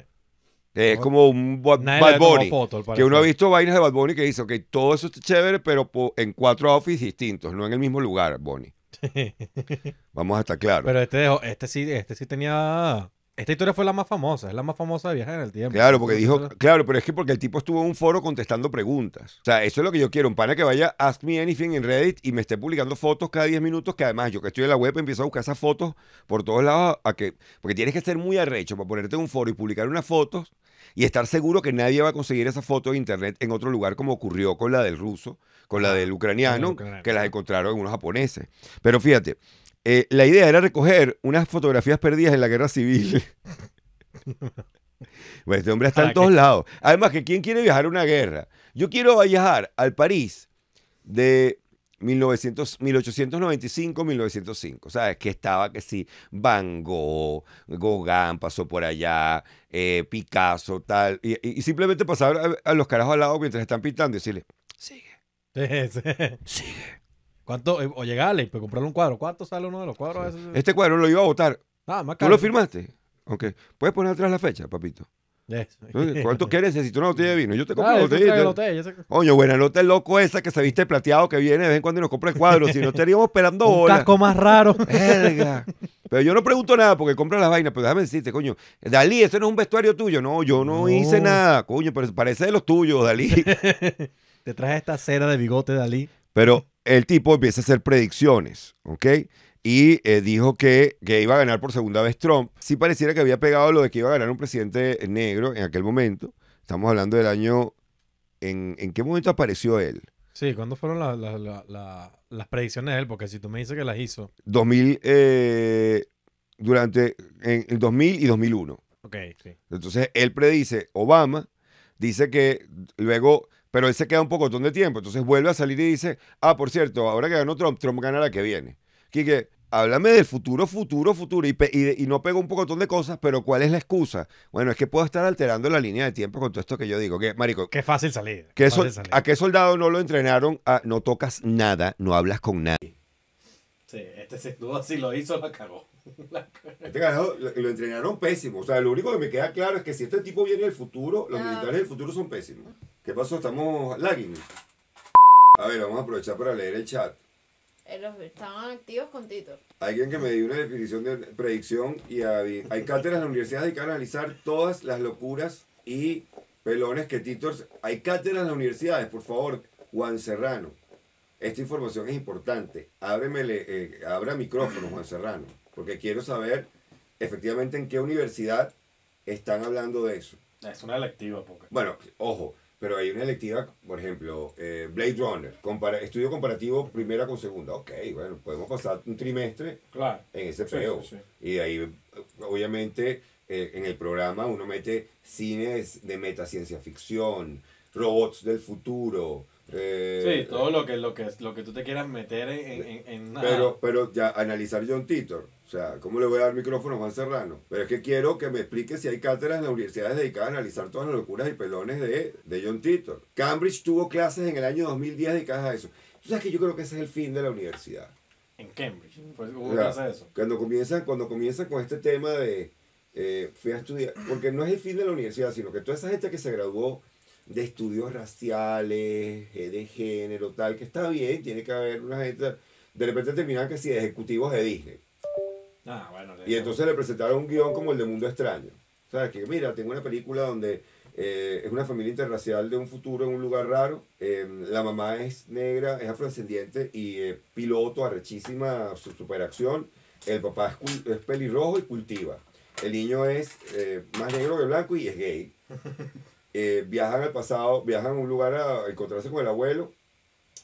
Es como un Bad Bunny. que uno ha visto vainas de Bad Bunny que dice, ok, todo eso está chévere, pero en cuatro outfits distintos, no en el mismo lugar, Bunny. Vamos a estar claro Pero este, este, sí, este sí tenía... Esta historia fue la más famosa, es la más famosa de viajar en el tiempo. Claro, porque dijo, claro, pero es que porque el tipo estuvo en un foro contestando preguntas. O sea, eso es lo que yo quiero, un pana que vaya Ask Me Anything en Reddit y me esté publicando fotos cada 10 minutos, que además yo que estoy en la web empiezo a buscar esas fotos por todos lados, a que, porque tienes que ser muy arrecho para ponerte en un foro y publicar unas fotos y estar seguro que nadie va a conseguir esa foto de internet en otro lugar como ocurrió con la del ruso, con la ah, del ucraniano, que las encontraron unos japoneses. Pero fíjate, eh, la idea era recoger unas fotografías perdidas en la guerra civil. este hombre está en todos lados. Además, que ¿quién quiere viajar a una guerra? Yo quiero viajar al París de 1895, 1905, ¿sabes? Que estaba que si Van Gogh, Gogan pasó por allá, eh, Picasso, tal, y, simplemente pasar a, los carajos al lado mientras están pintando y decirle, sigue, sigue. ¿Cuánto? Eh, o oye, pues comprarle un cuadro, ¿cuánto sale uno de los cuadros? Este cuadro lo iba a votar. Ah, más caro. ¿Tú lo firmaste? Ok. ¿Puedes poner atrás la fecha, papito? Eh. ¿Cuánto quieres? Necesito una botella de vino. Yo te compro la botella. Te... bueno, el hotel loco esa que se viste plateado que viene ven cuando nos compra el cuadro. Si no estaríamos esperando Un más raro. Pero yo no pregunto nada porque compra las vainas. Pero pues déjame decirte, coño, Dalí, ese no es un vestuario tuyo. No, yo no, hice nada. Coño, pero parece de los tuyos, Dalí. te traje esta cera de bigote, Dalí. Pero el tipo empieza a hacer predicciones, ¿ok? y eh, dijo que, iba a ganar por segunda vez Trump. Sí pareciera que había pegado lo de que iba a ganar un presidente negro en aquel momento. Estamos hablando del año... ¿En, qué momento apareció él? Sí, ¿cuándo fueron las predicciones de él? Porque si tú me dices que las hizo. 2000, eh, durante, en, 2000 y 2001. Ok, sí. Entonces él predice, Obama dice que luego, pero él se queda un poco de tiempo, entonces vuelve a salir y dice, ah, por cierto, ahora que ganó Trump, Trump ganará que viene. Quique, háblame del futuro, futuro, futuro, y, no pego un pocotón de cosas, pero ¿cuál es la excusa? Bueno, es que puedo estar alterando la línea de tiempo con todo esto que yo digo. Que, marico, qué fácil salir. ¿A qué soldado no lo entrenaron? no tocas nada, no hablas con nadie. Sí, este se estuvo así, lo hizo, la cagó. Este carajo lo, entrenaron pésimo. O sea, lo único que me queda claro es que si este tipo viene del futuro, los ah. militares del futuro son pésimos. ¿Qué pasó? Estamos lagging. A ver, vamos a aprovechar para leer el chat. Eh, estaban activos con Tito. Alguien que me dio una definición de predicción y hay, hay cátedras en la universidad hay a analizar todas las locuras y pelones que Tito... Hay cátedras en las universidades, por favor, Juan Serrano. Esta información es importante. ábreme eh, abra micrófono, Juan Serrano, porque quiero saber efectivamente en qué universidad están hablando de eso. Es una electiva, porque... Bueno, ojo, pero hay una electiva, por ejemplo, eh, Blade Runner, estudio comparativo primera con segunda. Ok, bueno, podemos pasar un trimestre en ese peo. Y ahí, obviamente, eh, en el programa uno mete cines de meta ciencia ficción, robots del futuro, eh, sí, todo lo que, lo, que, lo que tú te quieras meter en, en, Pero, pero ya analizar John Titor. O sea, ¿cómo le voy a dar micrófono a Juan Serrano? Pero es que quiero que me explique si hay cátedras en las universidades dedicadas a analizar todas las locuras y pelones de, John Titor. Cambridge tuvo clases en el año 2010 dedicadas a eso. Tú sabes que yo creo que ese es el fin de la universidad. En Cambridge, eso. Cuando comienzan, cuando comienzan con este tema de eh, fui a estudiar, porque no es el fin de la universidad, sino que toda esa gente que se graduó de estudios raciales, eh, de género, tal, que está bien, tiene que haber una gente. De repente terminan que si ejecutivos de Disney. Ah, bueno. Y entonces le presentaron un guión como el de Mundo Extraño. O sea, que mira, tengo una película donde eh, es una familia interracial de un futuro en un lugar raro. Em, la mamá es negra, es afrodescendiente y eh, piloto, arrechísima su superacción. El papá es, es pelirrojo y cultiva. El niño es eh, más negro que blanco y es gay. Eh, viajan al pasado, viajan a un lugar a encontrarse con el abuelo.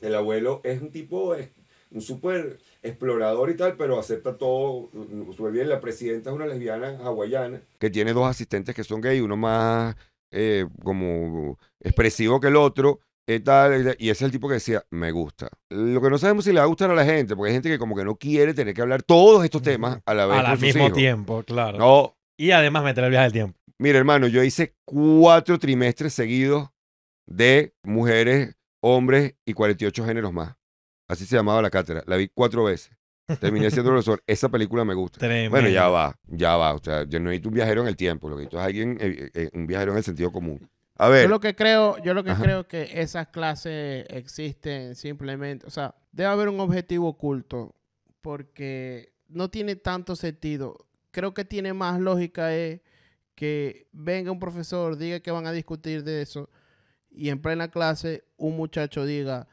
El abuelo es un tipo, es un súper explorador y tal, pero acepta todo mm, súper bien. La presidenta es una lesbiana hawaiana. Que tiene dos asistentes que son gay, uno más eh, como expresivo que el otro. Eh, y, tal, y es el tipo que decía, me gusta. Lo que no sabemos si le va a la gente, porque hay gente que como que no quiere tener que hablar todos estos temas a la vez. Al mismo tiempo, claro. Y además meter el viaje del tiempo. Mira, hermano, yo hice cuatro trimestres seguidos de mujeres, hombres y 48 géneros más. Así se llamaba la cátedra. La vi cuatro veces. Terminé siendo profesor. Esa película me gusta. Bueno, ya va, ya va. O sea, yo no necesito un viajero en el tiempo. Lo que necesito es alguien, eh, eh, eh, un viajero en el sentido común. A ver. Yo lo que creo, yo lo que creo que esas clases existen simplemente, o sea, debe haber un objetivo oculto porque no tiene tanto sentido. Creo que tiene más lógica es que venga un profesor, diga que van a discutir de eso, y en plena clase un muchacho diga,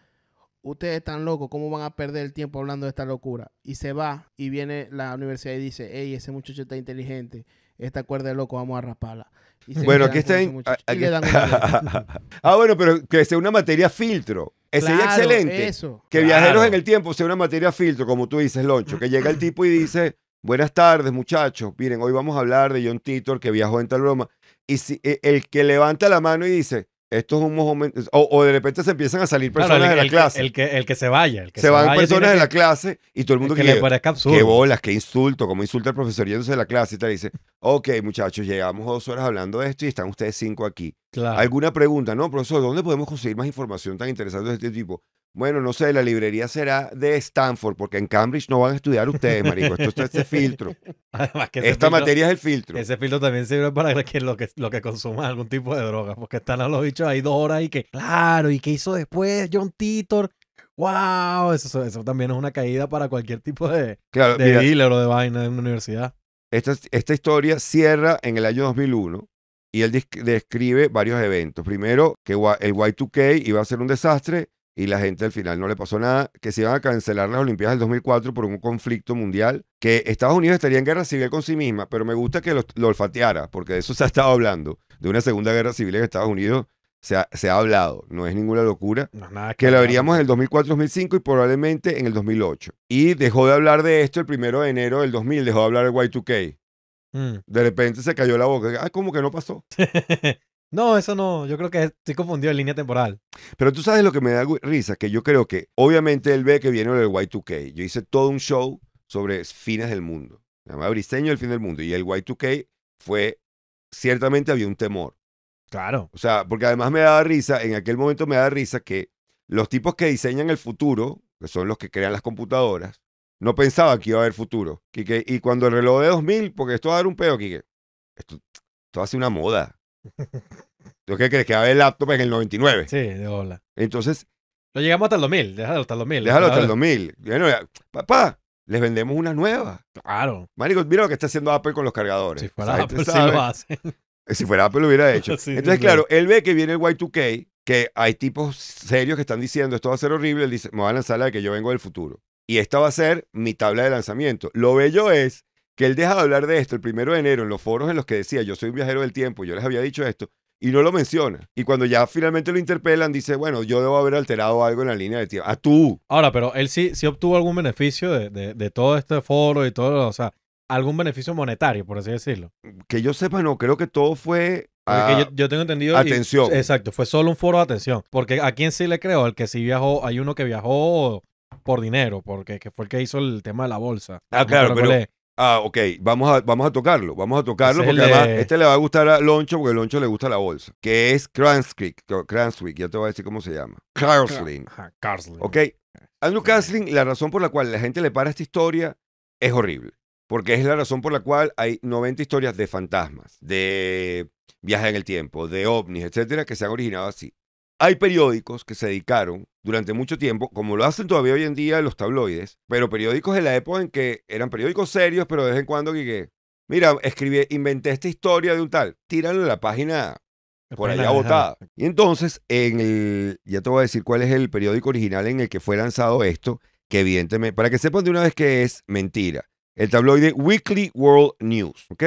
ustedes están locos, ¿cómo van a perder el tiempo hablando de esta locura? Y se va y viene la universidad y dice, hey, ese muchacho está inteligente, está cuerda de loco, vamos a rasparla. bueno, aquí está... ah, bueno, pero que sea una materia filtro. es sería excelente que Viajeros en el Tiempo sea una materia filtro, como tú dices, Loncho, que llega el tipo y dice, Buenas tardes, muchachos. Miren, hoy vamos a hablar de John Titor que viajó en tal broma. Y si, eh, el que levanta la mano y dice, esto es un momento, o, de repente se empiezan a salir personas de la clase. El que, el que se vaya. El que se, se van personas de la clase y todo el mundo que, le absurdo. Qué bolas, qué insulto, como insulta el profesor yéndose de la clase y te dice, ok, muchachos, llegamos dos horas hablando de esto y están ustedes cinco aquí. ¿Alguna pregunta? No, profesor, ¿dónde podemos conseguir más información tan interesante de este tipo? Bueno, no sé, la librería será de Stanford, porque en Cambridge no van a estudiar ustedes, marico. Esto, está es filtro. Esta materia es el filtro. Ese filtro también sirve para que lo que, lo que algún tipo de droga, porque están a los bichos ahí dos horas y que, claro, ¿y qué hizo después John Titor? ¡Wow! Eso, eso también es una caída para cualquier tipo de, claro, de o de vaina en una universidad. Esta, esta historia cierra en el año 2001 y él describe varios eventos. Primero, que el Y2K iba a ser un desastre y la gente al final no le pasó nada, que se iban a cancelar las Olimpiadas del 2004 por un conflicto mundial, que Estados Unidos estaría en guerra civil con sí misma, pero me gusta que lo, olfateara, porque de eso se ha estado hablando, de una segunda guerra civil en Estados Unidos. Se ha, hablado, no es ninguna locura, nada que, la lo veríamos en el 2004-2005 y probablemente en el 2008. Y dejó de hablar de esto el primero de enero del 2000, dejó de hablar de Y2K. Mm. De repente se cayó la boca. Ah, como que no pasó. no, eso no. Yo creo que estoy confundido en línea temporal. Pero tú sabes lo que me da risa, que yo creo que obviamente él ve que viene El Y2K. Yo hice todo un show sobre fines del mundo. Se llamaba Briseño el fin del mundo. Y el Y2K fue, ciertamente había un temor. Claro. O sea, porque además me daba risa, en aquel momento me daba risa que los tipos que diseñan el futuro, que son los que crean las computadoras, no pensaba que iba a haber futuro. Y cuando el reloj de 2000, porque esto va a dar un pedo, Kike, Esto, esto hace una moda. ¿Tú qué crees? Que va a haber laptop en el 99. Sí, de hola. Entonces. Lo llegamos hasta el 2000, déjalo hasta el 2000. Déjalo hasta el 2000. Bueno, papá, les vendemos una nueva. Claro. Marico, mira lo que está haciendo Apple con los cargadores. Si fuera este Apple, sí lo hace eh, Si fuera Apple, lo hubiera hecho. Entonces, claro, él ve que viene el Y2K, que hay tipos serios que están diciendo esto va a ser horrible. Él dice, me va a lanzar la de que yo vengo del futuro. Y esta va a ser mi tabla de lanzamiento. Lo bello es que él deja de hablar de esto el primero de enero en los foros en los que decía, yo soy un viajero del tiempo, yo les había dicho esto, y no lo menciona. Y cuando ya finalmente lo interpelan, dice, bueno, yo debo haber alterado algo en la línea de tiempo. A ah, tú. Ahora, pero él sí, sí obtuvo algún beneficio de, todo este foro y todo, o sea, algún beneficio monetario, por así decirlo. Que yo sepa, no, creo que todo fue... yo, tengo entendido. Atención. exacto, fue solo un foro de atención. Porque a quién sí le creo, al que sí viajó, hay uno que viajó por dinero, porque fue el que hizo el tema de la bolsa. Ah, claro, pero... Ah, ok, vamos a, vamos a tocarlo, vamos a tocarlo, porque además este le va a gustar a Loncho, porque a Loncho le gusta la bolsa, que es Cranswick, ya te voy a decir cómo se llama. Carsling. Carsling. Ok, Andrew Carsling, la razón por la cual la gente le para esta historia es horrible, porque es la razón por la cual hay 90 historias de fantasmas, de viajes en el tiempo, de ovnis, etcétera, que se han originado así. Hay periódicos que se dedicaron durante mucho tiempo, como lo hacen todavía hoy en día los tabloides, pero periódicos de la época en que eran periódicos serios, pero de vez en cuando que, mira, escribí, inventé esta historia de un tal, tíralo en la página por allá botada. Y entonces, en el, ya te voy a decir cuál es el periódico original en el que fue lanzado esto, que evidentemente, para que sepan de una vez que es mentira, el tabloide Weekly World News, ¿ok?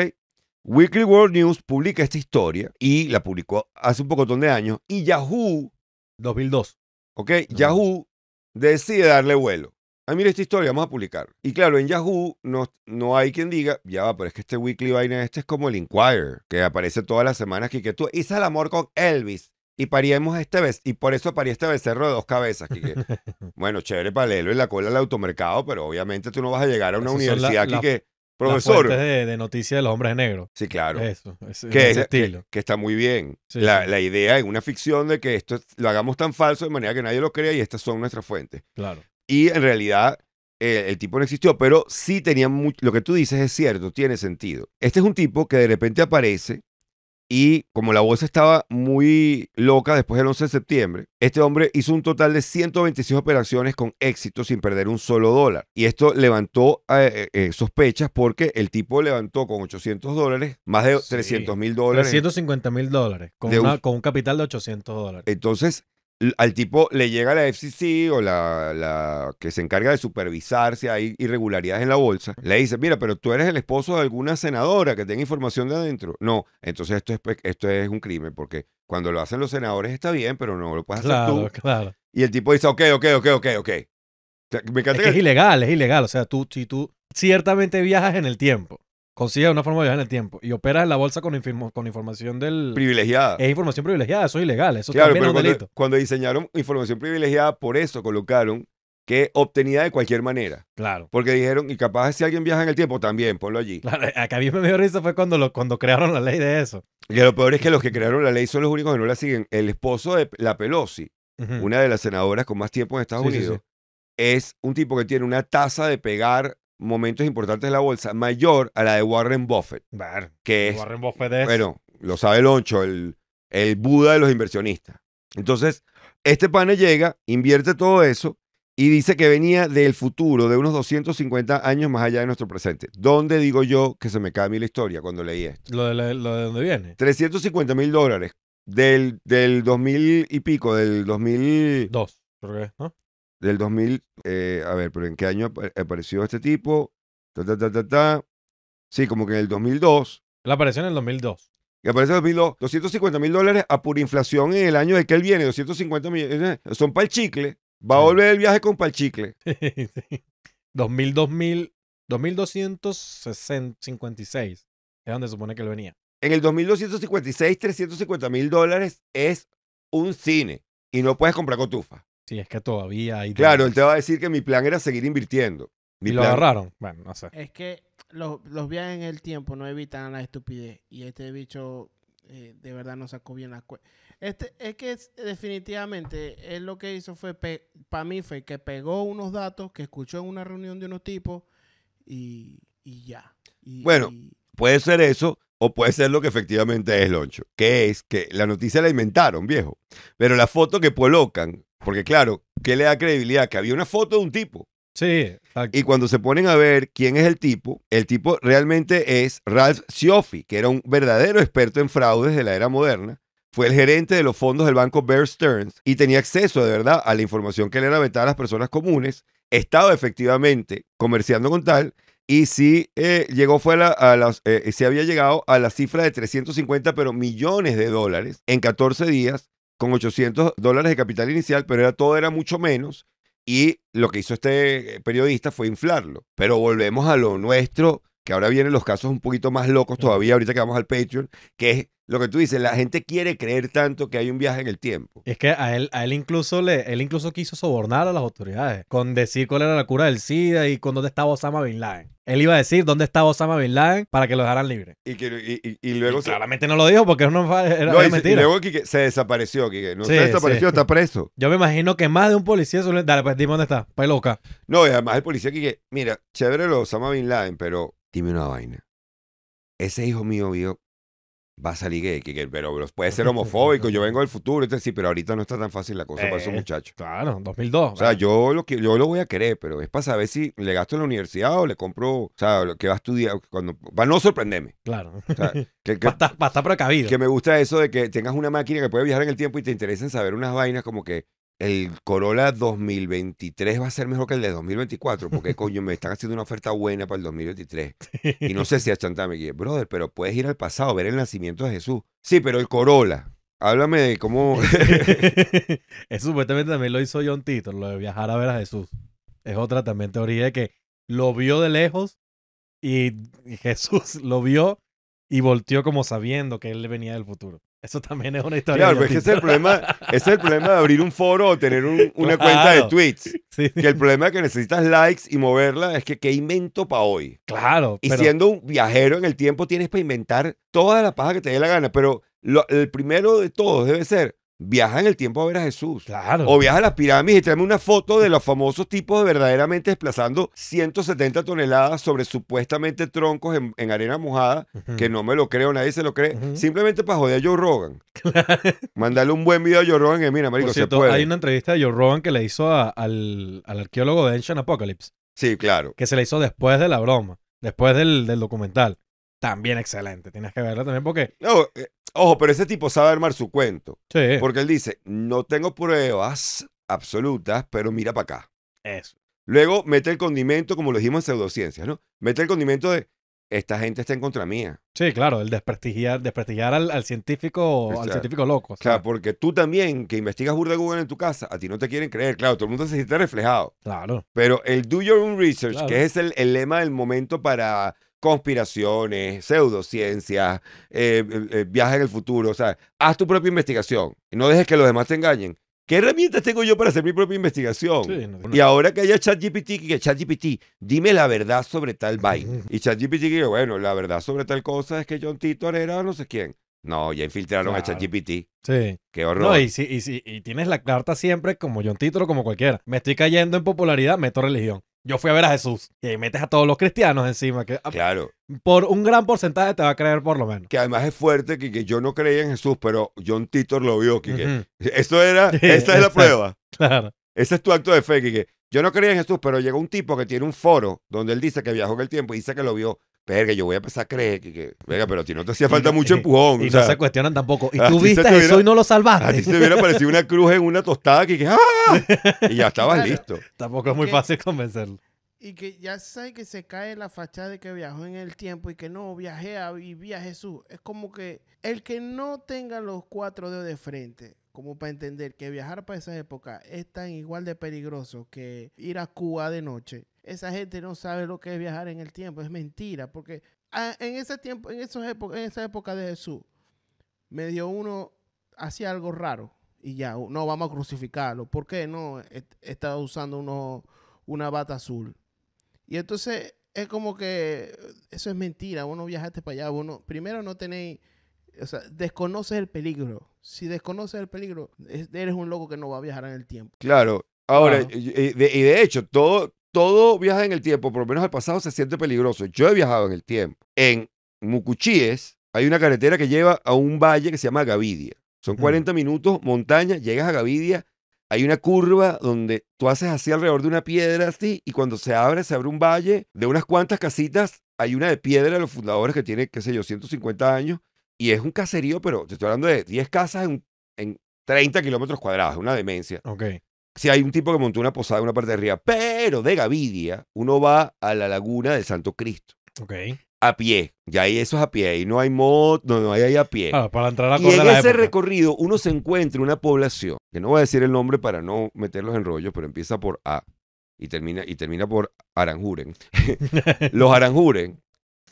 Weekly World News publica esta historia y la publicó hace un poco de años y Yahoo 2002. ¿Ok? Yahoo decide darle vuelo. Ah, mira esta historia, vamos a publicar. Y claro, en Yahoo no, no hay quien diga, ya va, pero es que este Weekly Vaina, este es como el Inquirer, que aparece todas las semanas aquí, que tú hice el amor con Elvis y paríamos este vez y por eso parí este becerro de dos cabezas bueno chévere para en la cola del automercado pero obviamente tú no vas a llegar a una universidad aquí que Profesor. de, de noticias de los hombres negros. Sí, claro. Eso, ese, que, estilo. Que, está muy bien. la, idea en una ficción de que esto lo hagamos tan falso de manera que nadie lo crea y estas son nuestras fuentes. Claro. Y en realidad eh, el tipo no existió, pero sí tenía mucho. Lo que tú dices es cierto, tiene sentido. Este es un tipo que de repente aparece y como la bolsa estaba muy loca después del 11 de septiembre, este hombre hizo un total de 126 operaciones con éxito sin perder un solo dólar. Y esto levantó eh, eh, eh, sospechas porque el tipo levantó con 800 dólares más de 300 mil dólares. 350 mil dólares con, con un capital de 800 dólares. Entonces, al tipo le llega la FCC o la, que se encarga de supervisar si hay irregularidades en la bolsa, le dice, mira, pero tú eres el esposo de alguna senadora que tenga información de adentro. No, entonces esto es, pues, esto es un crimen, porque cuando lo hacen los senadores está bien, pero no lo puedes hacer tú. Y el tipo dice, ok, ok, ok, ok, ok. es, es ilegal, es ilegal. O sea, tú, si tú ciertamente viajas en el tiempo. Consigue una forma de viajar en el tiempo y operas en la bolsa con, con información del... Privilegiada. Es información privilegiada, eso es ilegal, eso claro, también es un cuando, delito. Cuando diseñaron información privilegiada, por eso colocaron que obtenida de cualquier manera. Claro. Porque dijeron, y capaz si alguien viaja en el tiempo, también, ponlo allí. Claro, a a mí me dio risa fue cuando, cuando crearon la ley de eso. Y lo peor es que los que crearon la ley son los únicos que no la siguen. El esposo de la Pelosi, una de las senadoras con más tiempo en Estados Unidos, es un tipo que tiene una tasa de pegar momentos importantes de la bolsa, mayor a la de Warren Buffett. que es, Bueno, lo sabe Loncho, el, el Buda de los inversionistas. Entonces, este pane llega, invierte todo eso y dice que venía del futuro, de unos 250 años más allá de nuestro presente. ¿Dónde digo yo que se me cae a mí la historia cuando leí esto? ¿Lo de, dónde viene? 350 mil dólares del, del 2000 y pico, del 2002. ¿Por qué? ¿no? del 2000, eh, a ver, pero ¿en qué año apareció este tipo? Sí, como que en el 2002. La apareció en el 2002. y aparece en el 2002, 250 mil dólares a pura inflación en el año de que él viene, 250 eh, eh, son para chicle. Va a volver el viaje con para chicle. Sí, 2000, 2000, 2256 es donde supone que él venía. En el 2256, 350 mil dólares es un cine y no puedes comprar cotufa. Sí, es que todavía hay. Claro, él te va a decir que mi plan era seguir invirtiendo. y lo agarraron. Bueno, no sé. Es que los, viajes en el tiempo no evitan la estupidez. Y este bicho eh, de verdad no sacó bien la cuenta. Este, es que definitivamente él lo que hizo fue, para mí fue que pegó unos datos que escuchó en una reunión de unos tipos y, ya. Bueno. Puede ser eso, o puede ser lo que efectivamente es Loncho, que es que la noticia la inventaron, viejo. Pero la foto que colocan, porque claro, ¿qué le da credibilidad? Que había una foto de un tipo. Sí. Y cuando se ponen a ver quién es el tipo, el tipo realmente es Ralph Sioffi, que era un verdadero experto en fraudes de la era moderna. Fue el gerente de los fondos del banco Bear Stearns y tenía acceso de verdad a la información que le era vetada a las personas comunes. Estaba efectivamente comerciando con tal y si eh, llegó fue a, las, eh, eh, se había llegado a la cifra de 350 pero millones de dólares en 14 días con 800 dólares de capital inicial, pero era todo era mucho menos y lo que hizo este periodista fue inflarlo. Pero volvemos a lo nuestro, que ahora vienen los casos un poquito más locos todavía ahorita que vamos al Patreon, que es lo que tú dices, la gente quiere creer tanto que hay un viaje en el tiempo. Es que a él, a él incluso le, él incluso quiso sobornar a las autoridades con decir cuál era la cura del SIDA y con dónde estaba Osama Bin Laden. Él iba a decir dónde estaba Osama Bin Laden para que lo dejaran libre. Y, y, Claramente no lo dijo porque era, mentira. Y luego se desapareció, No se desapareció, está preso. Yo me imagino que más de un policía. Dale, pues, dime dónde está. Pues, loca. No, y además el policía, que, Mira, chévere lo Osama Bin Laden, pero dime una vaina. Ese hijo mío vio va a salir gay, que, pero puede ser homofóbico, yo vengo del futuro, sí, pero ahorita no está tan fácil la cosa para esos eh, muchachos. Claro, 2002. O sea, yo lo yo lo voy a querer, pero es para saber si le gasto en la universidad o le compro, o sea, lo que va a estudiar, cuando, para no sorprenderme. Claro. O que, Va estar, que me gusta eso de que tengas una máquina que puede viajar en el tiempo y te interesen saber unas vainas como que el Corolla 2023 va a ser mejor que el de 2024, porque coño, me están haciendo una oferta buena para el 2023. Y no sé si me dice, brother, pero puedes ir al pasado, ver el nacimiento de Jesús. Sí, pero el Corolla. Háblame de cómo. Eso supuestamente también lo hizo John Tito, lo de viajar a ver a Jesús. Es otra también teoría de que lo vio de lejos y Jesús lo vio y volteó como sabiendo que él venía del futuro. Eso también es una historia. Claro, es el problema, es el problema de abrir un foro o tener una cuenta de tweets. Que el problema es que necesitas likes y moverla es que qué invento para hoy. Claro. Y siendo un viajero en el tiempo tienes para inventar toda la paja que te dé la gana, pero el primero de todos debe ser viaja en el tiempo a ver a Jesús. Claro. O viaja a las pirámides y tráeme una foto de los famosos tipos verdaderamente desplazando 170 toneladas sobre supuestamente troncos en, arena mojada, que no me lo creo, nadie se lo cree, simplemente para joder a Joe Rogan. Claro. Mandarle un buen video a Joe Rogan y mira, marico, Hay una entrevista de Joe Rogan que le hizo al, arqueólogo de Ancient Apocalypse. Sí, claro. Que se le hizo después de la broma, después del documental también excelente. Tienes que verlo también porque. No, eh, ojo, pero ese tipo sabe armar su cuento. Sí. Porque él dice: No tengo pruebas absolutas, pero mira para acá. Eso. Luego mete el condimento, como lo dijimos en pseudociencias, ¿no? Mete el condimento de esta gente está en contra mía. Sí, claro, el desprestigiar, desprestigiar al, científico, al científico loco. Claro, porque tú también, que investigas burda Google en tu casa, a ti no te quieren creer. Claro, todo el mundo se siente reflejado. Claro. Pero el do your own research, que es el lema del momento para conspiraciones, pseudociencias, eh, eh, eh viajes en el futuro. O sea, haz tu propia investigación y no dejes que los demás te engañen. ¿Qué herramientas tengo yo para hacer mi propia investigación? Y ahora que haya ChatGPT, que ChatGPT, dime la verdad sobre tal vaina. Y ChatGPT que bueno, la verdad sobre tal cosa es que John Titor era no sé quién. No, ya infiltraron a ChatGPT. Sí. Qué horror. No, y, si, y, si, y tienes la carta siempre como John Titor o como cualquiera. Me estoy cayendo en popularidad, meto religión yo fui a ver a Jesús y metes a todos los cristianos encima. Ah, claro. Por un gran porcentaje te va a creer por lo menos. Que además es fuerte que, yo no creía en Jesús, pero John Titor lo vio, Que Eso era, esta es la prueba. Claro. Ese es tu acto de fe, Que Yo no creía en Jesús, pero llegó un tipo que tiene un foro donde él dice que viajó en el tiempo y dice que lo vio Verga, yo voy a empezar a creer que, Venga, pero a ti no te hacía falta mucho empujón. no se cuestionan tampoco. Y tú viste eso y no lo salvaste. A ti se te hubiera parecido una cruz en una tostada que, ¡ah! y ya estabas listo. Tampoco es muy fácil convencerlo. Y que ya sabes que se cae la fachada de que viajó en el tiempo y que no viajé a, y a Jesús. Es como que el que no tenga los cuatro dedos de frente, como para entender que viajar para esa época es tan igual de peligroso que ir a Cuba de noche esa gente no sabe lo que es viajar en el tiempo. Es mentira, porque ah, en ese tiempo, en, en esa época de Jesús, medio uno hacía algo raro y ya, no, vamos a crucificarlo. ¿Por qué? No, estaba usando uno, una bata azul. Y entonces es como que eso es mentira. uno no viajaste para allá. primero no tenéis, o sea, desconoces el peligro. Si desconoces el peligro, eres un loco que no va a viajar en el tiempo. Claro. Ahora, y de hecho, todo, todo viaja en el tiempo, por lo menos al pasado, se siente peligroso. Yo he viajado en el tiempo. En Mucuchíes hay una carretera que lleva a un valle que se llama Gavidia. Son 40 mm. minutos, montaña, llegas a Gavidia, hay una curva donde tú haces así alrededor de una piedra así y cuando se abre, se abre un valle de unas cuantas casitas, hay una de piedra de los fundadores que tiene, qué sé yo, 150 años y es un caserío, pero te estoy hablando de 10 casas en, en 30 kilómetros cuadrados, una demencia. Ok si hay un tipo que montó una posada en una parte de arriba, pero de Gavidia uno va a la laguna de Santo Cristo. Ok. A pie, Y ahí eso es a pie, ahí no hay moto, no, hay ahí a pie. Ah, para entrar a y en ese recorrido uno se encuentra una población, que no voy a decir el nombre para no meterlos en rollos, pero empieza por A y termina, y termina por Aranjuren. Los Aranjuren,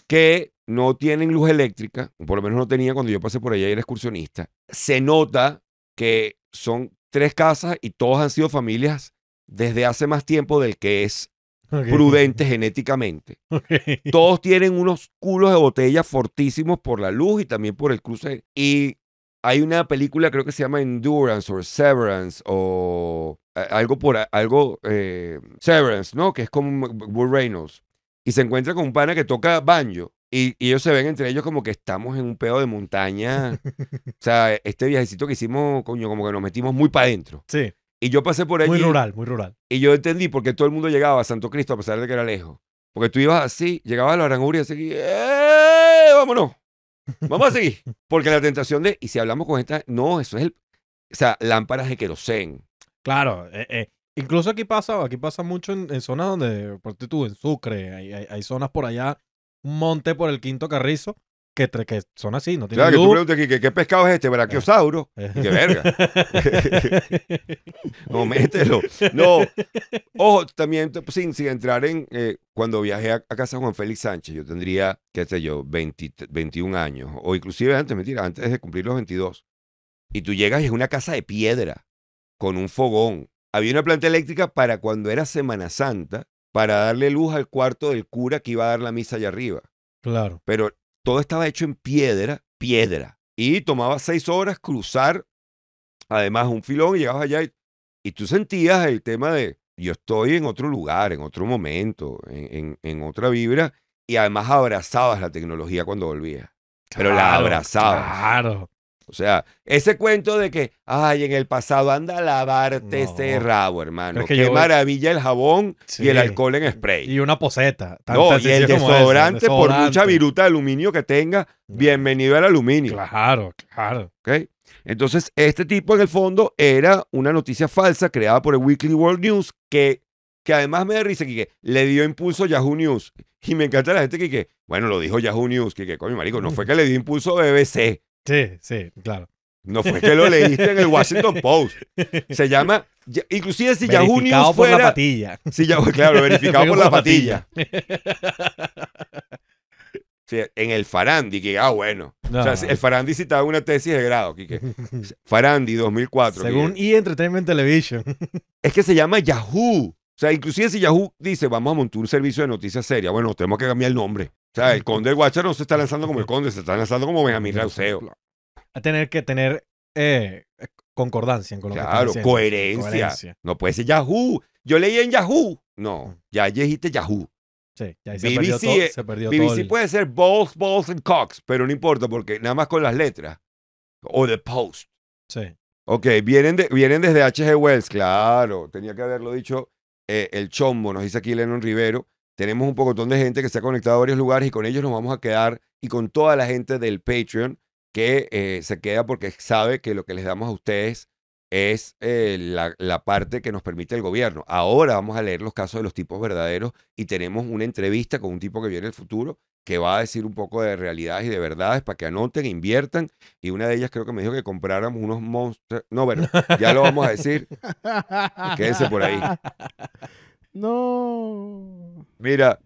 que no tienen luz eléctrica, por lo menos no tenía cuando yo pasé por allá y era excursionista, se nota que son tres casas y todos han sido familias desde hace más tiempo del que es prudente genéticamente. Todos tienen unos culos de botella fortísimos por la luz y también por el cruce. Y hay una película, creo que se llama Endurance o Severance o eh, algo por algo, eh, Severance, ¿no? Que es como Will Reynolds. Y se encuentra con un pana que toca banjo. Y, ellos se ven entre ellos como que estamos en un pedo de montaña. o sea, este viajecito que hicimos, coño, como que nos metimos muy para adentro. Sí. Y yo pasé por allí. Muy rural, muy rural. Y yo entendí por qué todo el mundo llegaba a Santo Cristo a pesar de que era lejos. Porque tú ibas así, llegabas a la Aranguria y así, ¡eh! ¡Vámonos! Vamos a seguir. Porque la tentación de, y si hablamos con esta, no, eso es el. O sea, lámparas de querosén. Claro, eh, eh, incluso aquí pasa, aquí pasa mucho en, zonas donde, por tú, en Sucre, hay, zonas por allá un monte por el quinto carrizo. Que, son así, no tienen Claro, que tú preguntas aquí, ¿qué, qué pescado es este? Brachiosauro. Eh. qué verga. no, mételo. No. Ojo, también sin, entrar en. Eh, cuando viajé a, casa de Juan Félix Sánchez, yo tendría, qué sé yo, 21 años. O inclusive antes, mentira, antes de cumplir los 22. Y tú llegas y es una casa de piedra, con un fogón. Había una planta eléctrica para cuando era Semana Santa para darle luz al cuarto del cura que iba a dar la misa allá arriba. Claro. Pero todo estaba hecho en piedra, piedra. Y tomaba seis horas cruzar, además un filón, y llegabas allá y, tú sentías el tema de, yo estoy en otro lugar, en otro momento, en, otra vibra, y además abrazabas la tecnología cuando volvías. Pero la abrazabas. Claro. O sea, ese cuento de que, ay, en el pasado anda a lavarte ese rabo, hermano. Qué maravilla el jabón y el alcohol en spray. Y una poseta. No, y el desodorante, por mucha viruta de aluminio que tenga, bienvenido al aluminio. Claro, claro. Entonces, este tipo en el fondo era una noticia falsa creada por el Weekly World News que, que además me da risa, que le dio impulso a Yahoo News. Y me encanta la gente que, bueno, lo dijo Yahoo News, que, que coño, marico, no fue que le dio impulso a BBC. Sí, sí, claro. No fue que lo leíste en el Washington Post. Se llama, inclusive si Yahoo Verificado la patilla. claro, verificado por la patilla. en el Farandi, que, ah, bueno. O el Farandi citaba una tesis de grado, Kike. Farandi 2004. Según E! Entertainment Television. Es que se llama Yahoo. O sea, inclusive si Yahoo dice, vamos a montar un servicio de noticias seria, bueno, tenemos que cambiar el nombre. O sea, el conde de no se está lanzando como el conde, se está lanzando como Benjamín Rauseo. A tener que tener eh, eh, concordancia en con lo claro, que coherencia. coherencia. No puede ser Yahoo. Yo leí en Yahoo. No, mm. ya dijiste Yahoo. Sí, ya ahí se perdió todo, BBC puede ser Balls, Balls and Cox, pero no importa porque nada más con las letras. O The Post. Sí. Ok, vienen, de, vienen desde H.G. Wells, claro. Tenía que haberlo dicho eh, el chombo, nos dice aquí Lennon Rivero. Tenemos un pocotón de gente que se ha conectado a varios lugares y con ellos nos vamos a quedar y con toda la gente del Patreon que eh, se queda porque sabe que lo que les damos a ustedes es eh, la, parte que nos permite el gobierno. Ahora vamos a leer los casos de los tipos verdaderos y tenemos una entrevista con un tipo que viene el futuro que va a decir un poco de realidades y de verdades para que anoten, inviertan. Y una de ellas creo que me dijo que compráramos unos monstruos. No, bueno, ya lo vamos a decir. Quédense por ahí. No. Mira.